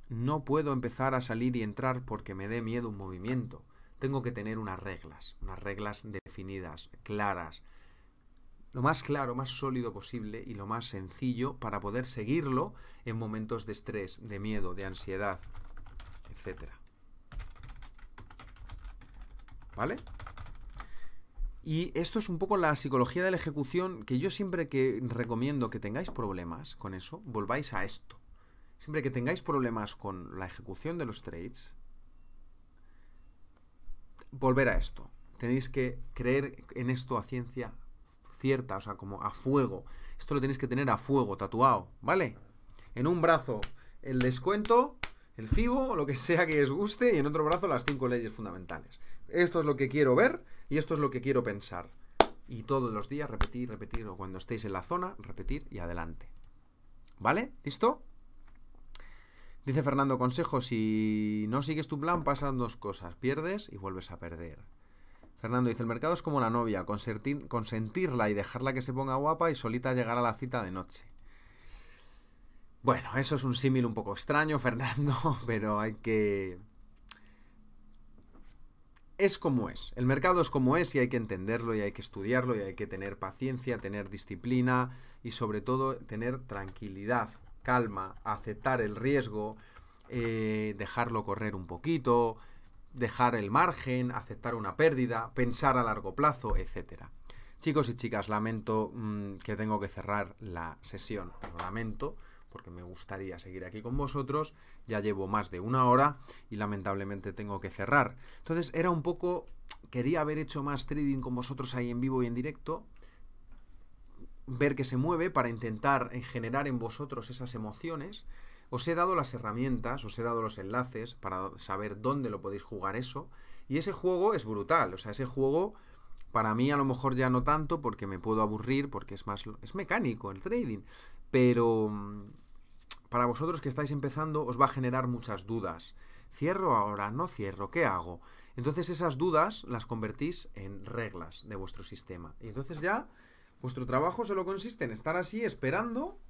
A: no puedo empezar a salir y entrar porque me dé miedo un movimiento. Tengo que tener unas reglas, unas reglas definidas, claras, lo más claro, más sólido posible y lo más sencillo para poder seguirlo en momentos de estrés, de miedo, de ansiedad, etc. ¿Vale? Y esto es un poco la psicología de la ejecución que yo siempre que recomiendo que tengáis problemas con eso, volváis a esto. Siempre que tengáis problemas con la ejecución de los trades, volver a esto. Tenéis que creer en esto a ciencia cierta, o sea, como a fuego. Esto lo tenéis que tener a fuego, tatuado, ¿vale? En un brazo el descuento, el FIBO, lo que sea que os guste, y en otro brazo las cinco leyes fundamentales. Esto es lo que quiero ver y esto es lo que quiero pensar. Y todos los días repetir, repetir, o cuando estéis en la zona, repetir y adelante. ¿Vale? ¿Listo? Dice Fernando, consejo, si no sigues tu plan pasan dos cosas, pierdes y vuelves a perder. Fernando dice, el mercado es como la novia, consentirla y dejarla que se ponga guapa y solita llegar a la cita de noche. Bueno, eso es un símil un poco extraño, Fernando, pero hay que, es como es. El mercado es como es y hay que entenderlo y hay que estudiarlo y hay que tener paciencia, tener disciplina y sobre todo tener tranquilidad, calma, aceptar el riesgo, eh, dejarlo correr un poquito, dejar el margen, aceptar una pérdida, pensar a largo plazo, etc. Chicos y chicas, lamento mm, que tengo que cerrar la sesión. Lo lamento porque me gustaría seguir aquí con vosotros. Ya llevo más de una hora y lamentablemente tengo que cerrar. Entonces era un poco, quería haber hecho más trading con vosotros ahí en vivo y en directo, ver que se mueve para intentar generar en vosotros esas emociones. Os he dado las herramientas, os he dado los enlaces para saber dónde lo podéis jugar eso. Y ese juego es brutal, o sea, ese juego para mí a lo mejor ya no tanto porque me puedo aburrir, porque es más... es mecánico el trading, pero para vosotros que estáis empezando os va a generar muchas dudas. ¿Cierro ahora? ¿No cierro? ¿Qué hago? Entonces esas dudas las convertís en reglas de vuestro sistema. Y entonces ya vuestro trabajo solo consiste en estar así esperando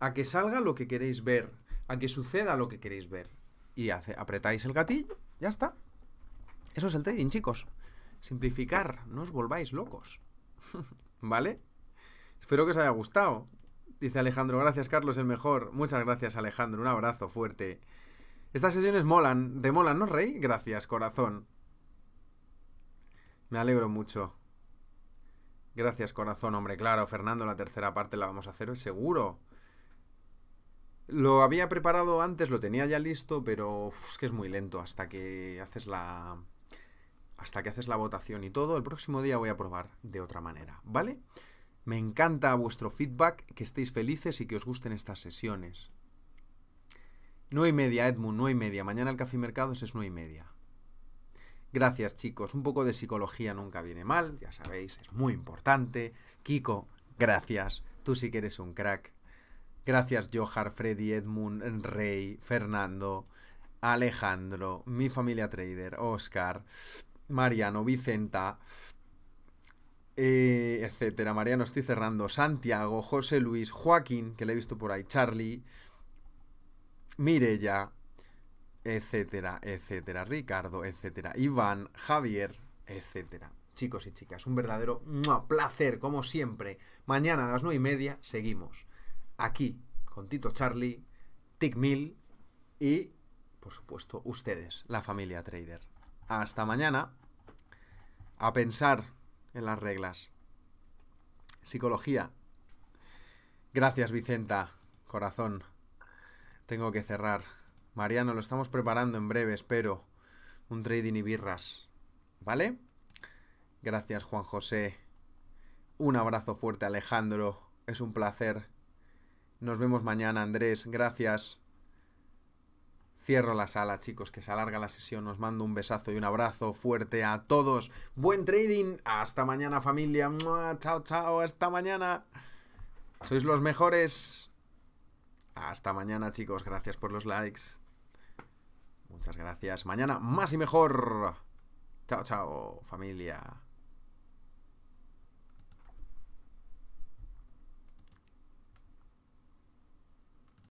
A: a que salga lo que queréis ver, a que suceda lo que queréis ver. Y apretáis el gatillo, ya está. Eso es el trading, chicos. Simplificar, no os volváis locos. ¿Vale? Espero que os haya gustado. Dice Alejandro, gracias Carlos, el mejor. Muchas gracias Alejandro, un abrazo fuerte. Estas sesiones molan, te molan, ¿no, Rey? Gracias, corazón. Me alegro mucho. Gracias, corazón, hombre. Claro, Fernando, la tercera parte la vamos a hacer, seguro. Lo había preparado antes, lo tenía ya listo, pero es que es muy lento hasta que haces la. hasta que haces la votación y todo. El próximo día voy a probar de otra manera, ¿vale? vale me encanta vuestro feedback, que estéis felices y que os gusten estas sesiones. 9 y media, Edmund, 9 y media. Mañana el Café Mercados es 9 y media. Gracias, chicos. Un poco de psicología nunca viene mal, ya sabéis, es muy importante. Kiko, gracias. Tú sí que eres un crack. Gracias, Johar, Freddy, Edmund, Rey, Fernando, Alejandro, mi familia trader, Oscar, Mariano, Vicenta, etcétera, eh, etcétera. Mariano, estoy cerrando. Santiago, José Luis, Joaquín, que le he visto por ahí, Charlie, Mirella, etcétera, etcétera. Ricardo, etcétera. Iván, Javier, etcétera. Chicos y chicas, un verdadero placer, como siempre. Mañana a las nueve y media seguimos aquí con Tito Charlie, Tic Mil y, por supuesto, ustedes, la familia Trader. Hasta mañana. A pensar en las reglas. Psicología. Gracias, Vicenta. Corazón. Tengo que cerrar. Mariano, lo estamos preparando en breve, espero. Un trading y birras. ¿Vale? Gracias, Juan José. Un abrazo fuerte, Alejandro. Es un placer. Nos vemos mañana, Andrés. Gracias. Cierro la sala, chicos, que se alarga la sesión. Os mando un besazo y un abrazo fuerte a todos. Buen trading. Hasta mañana, familia. Chao, chao. Hasta mañana. Sois los mejores. Hasta mañana, chicos. Gracias por los likes. Muchas gracias. Mañana más y mejor. Chao, chao, familia.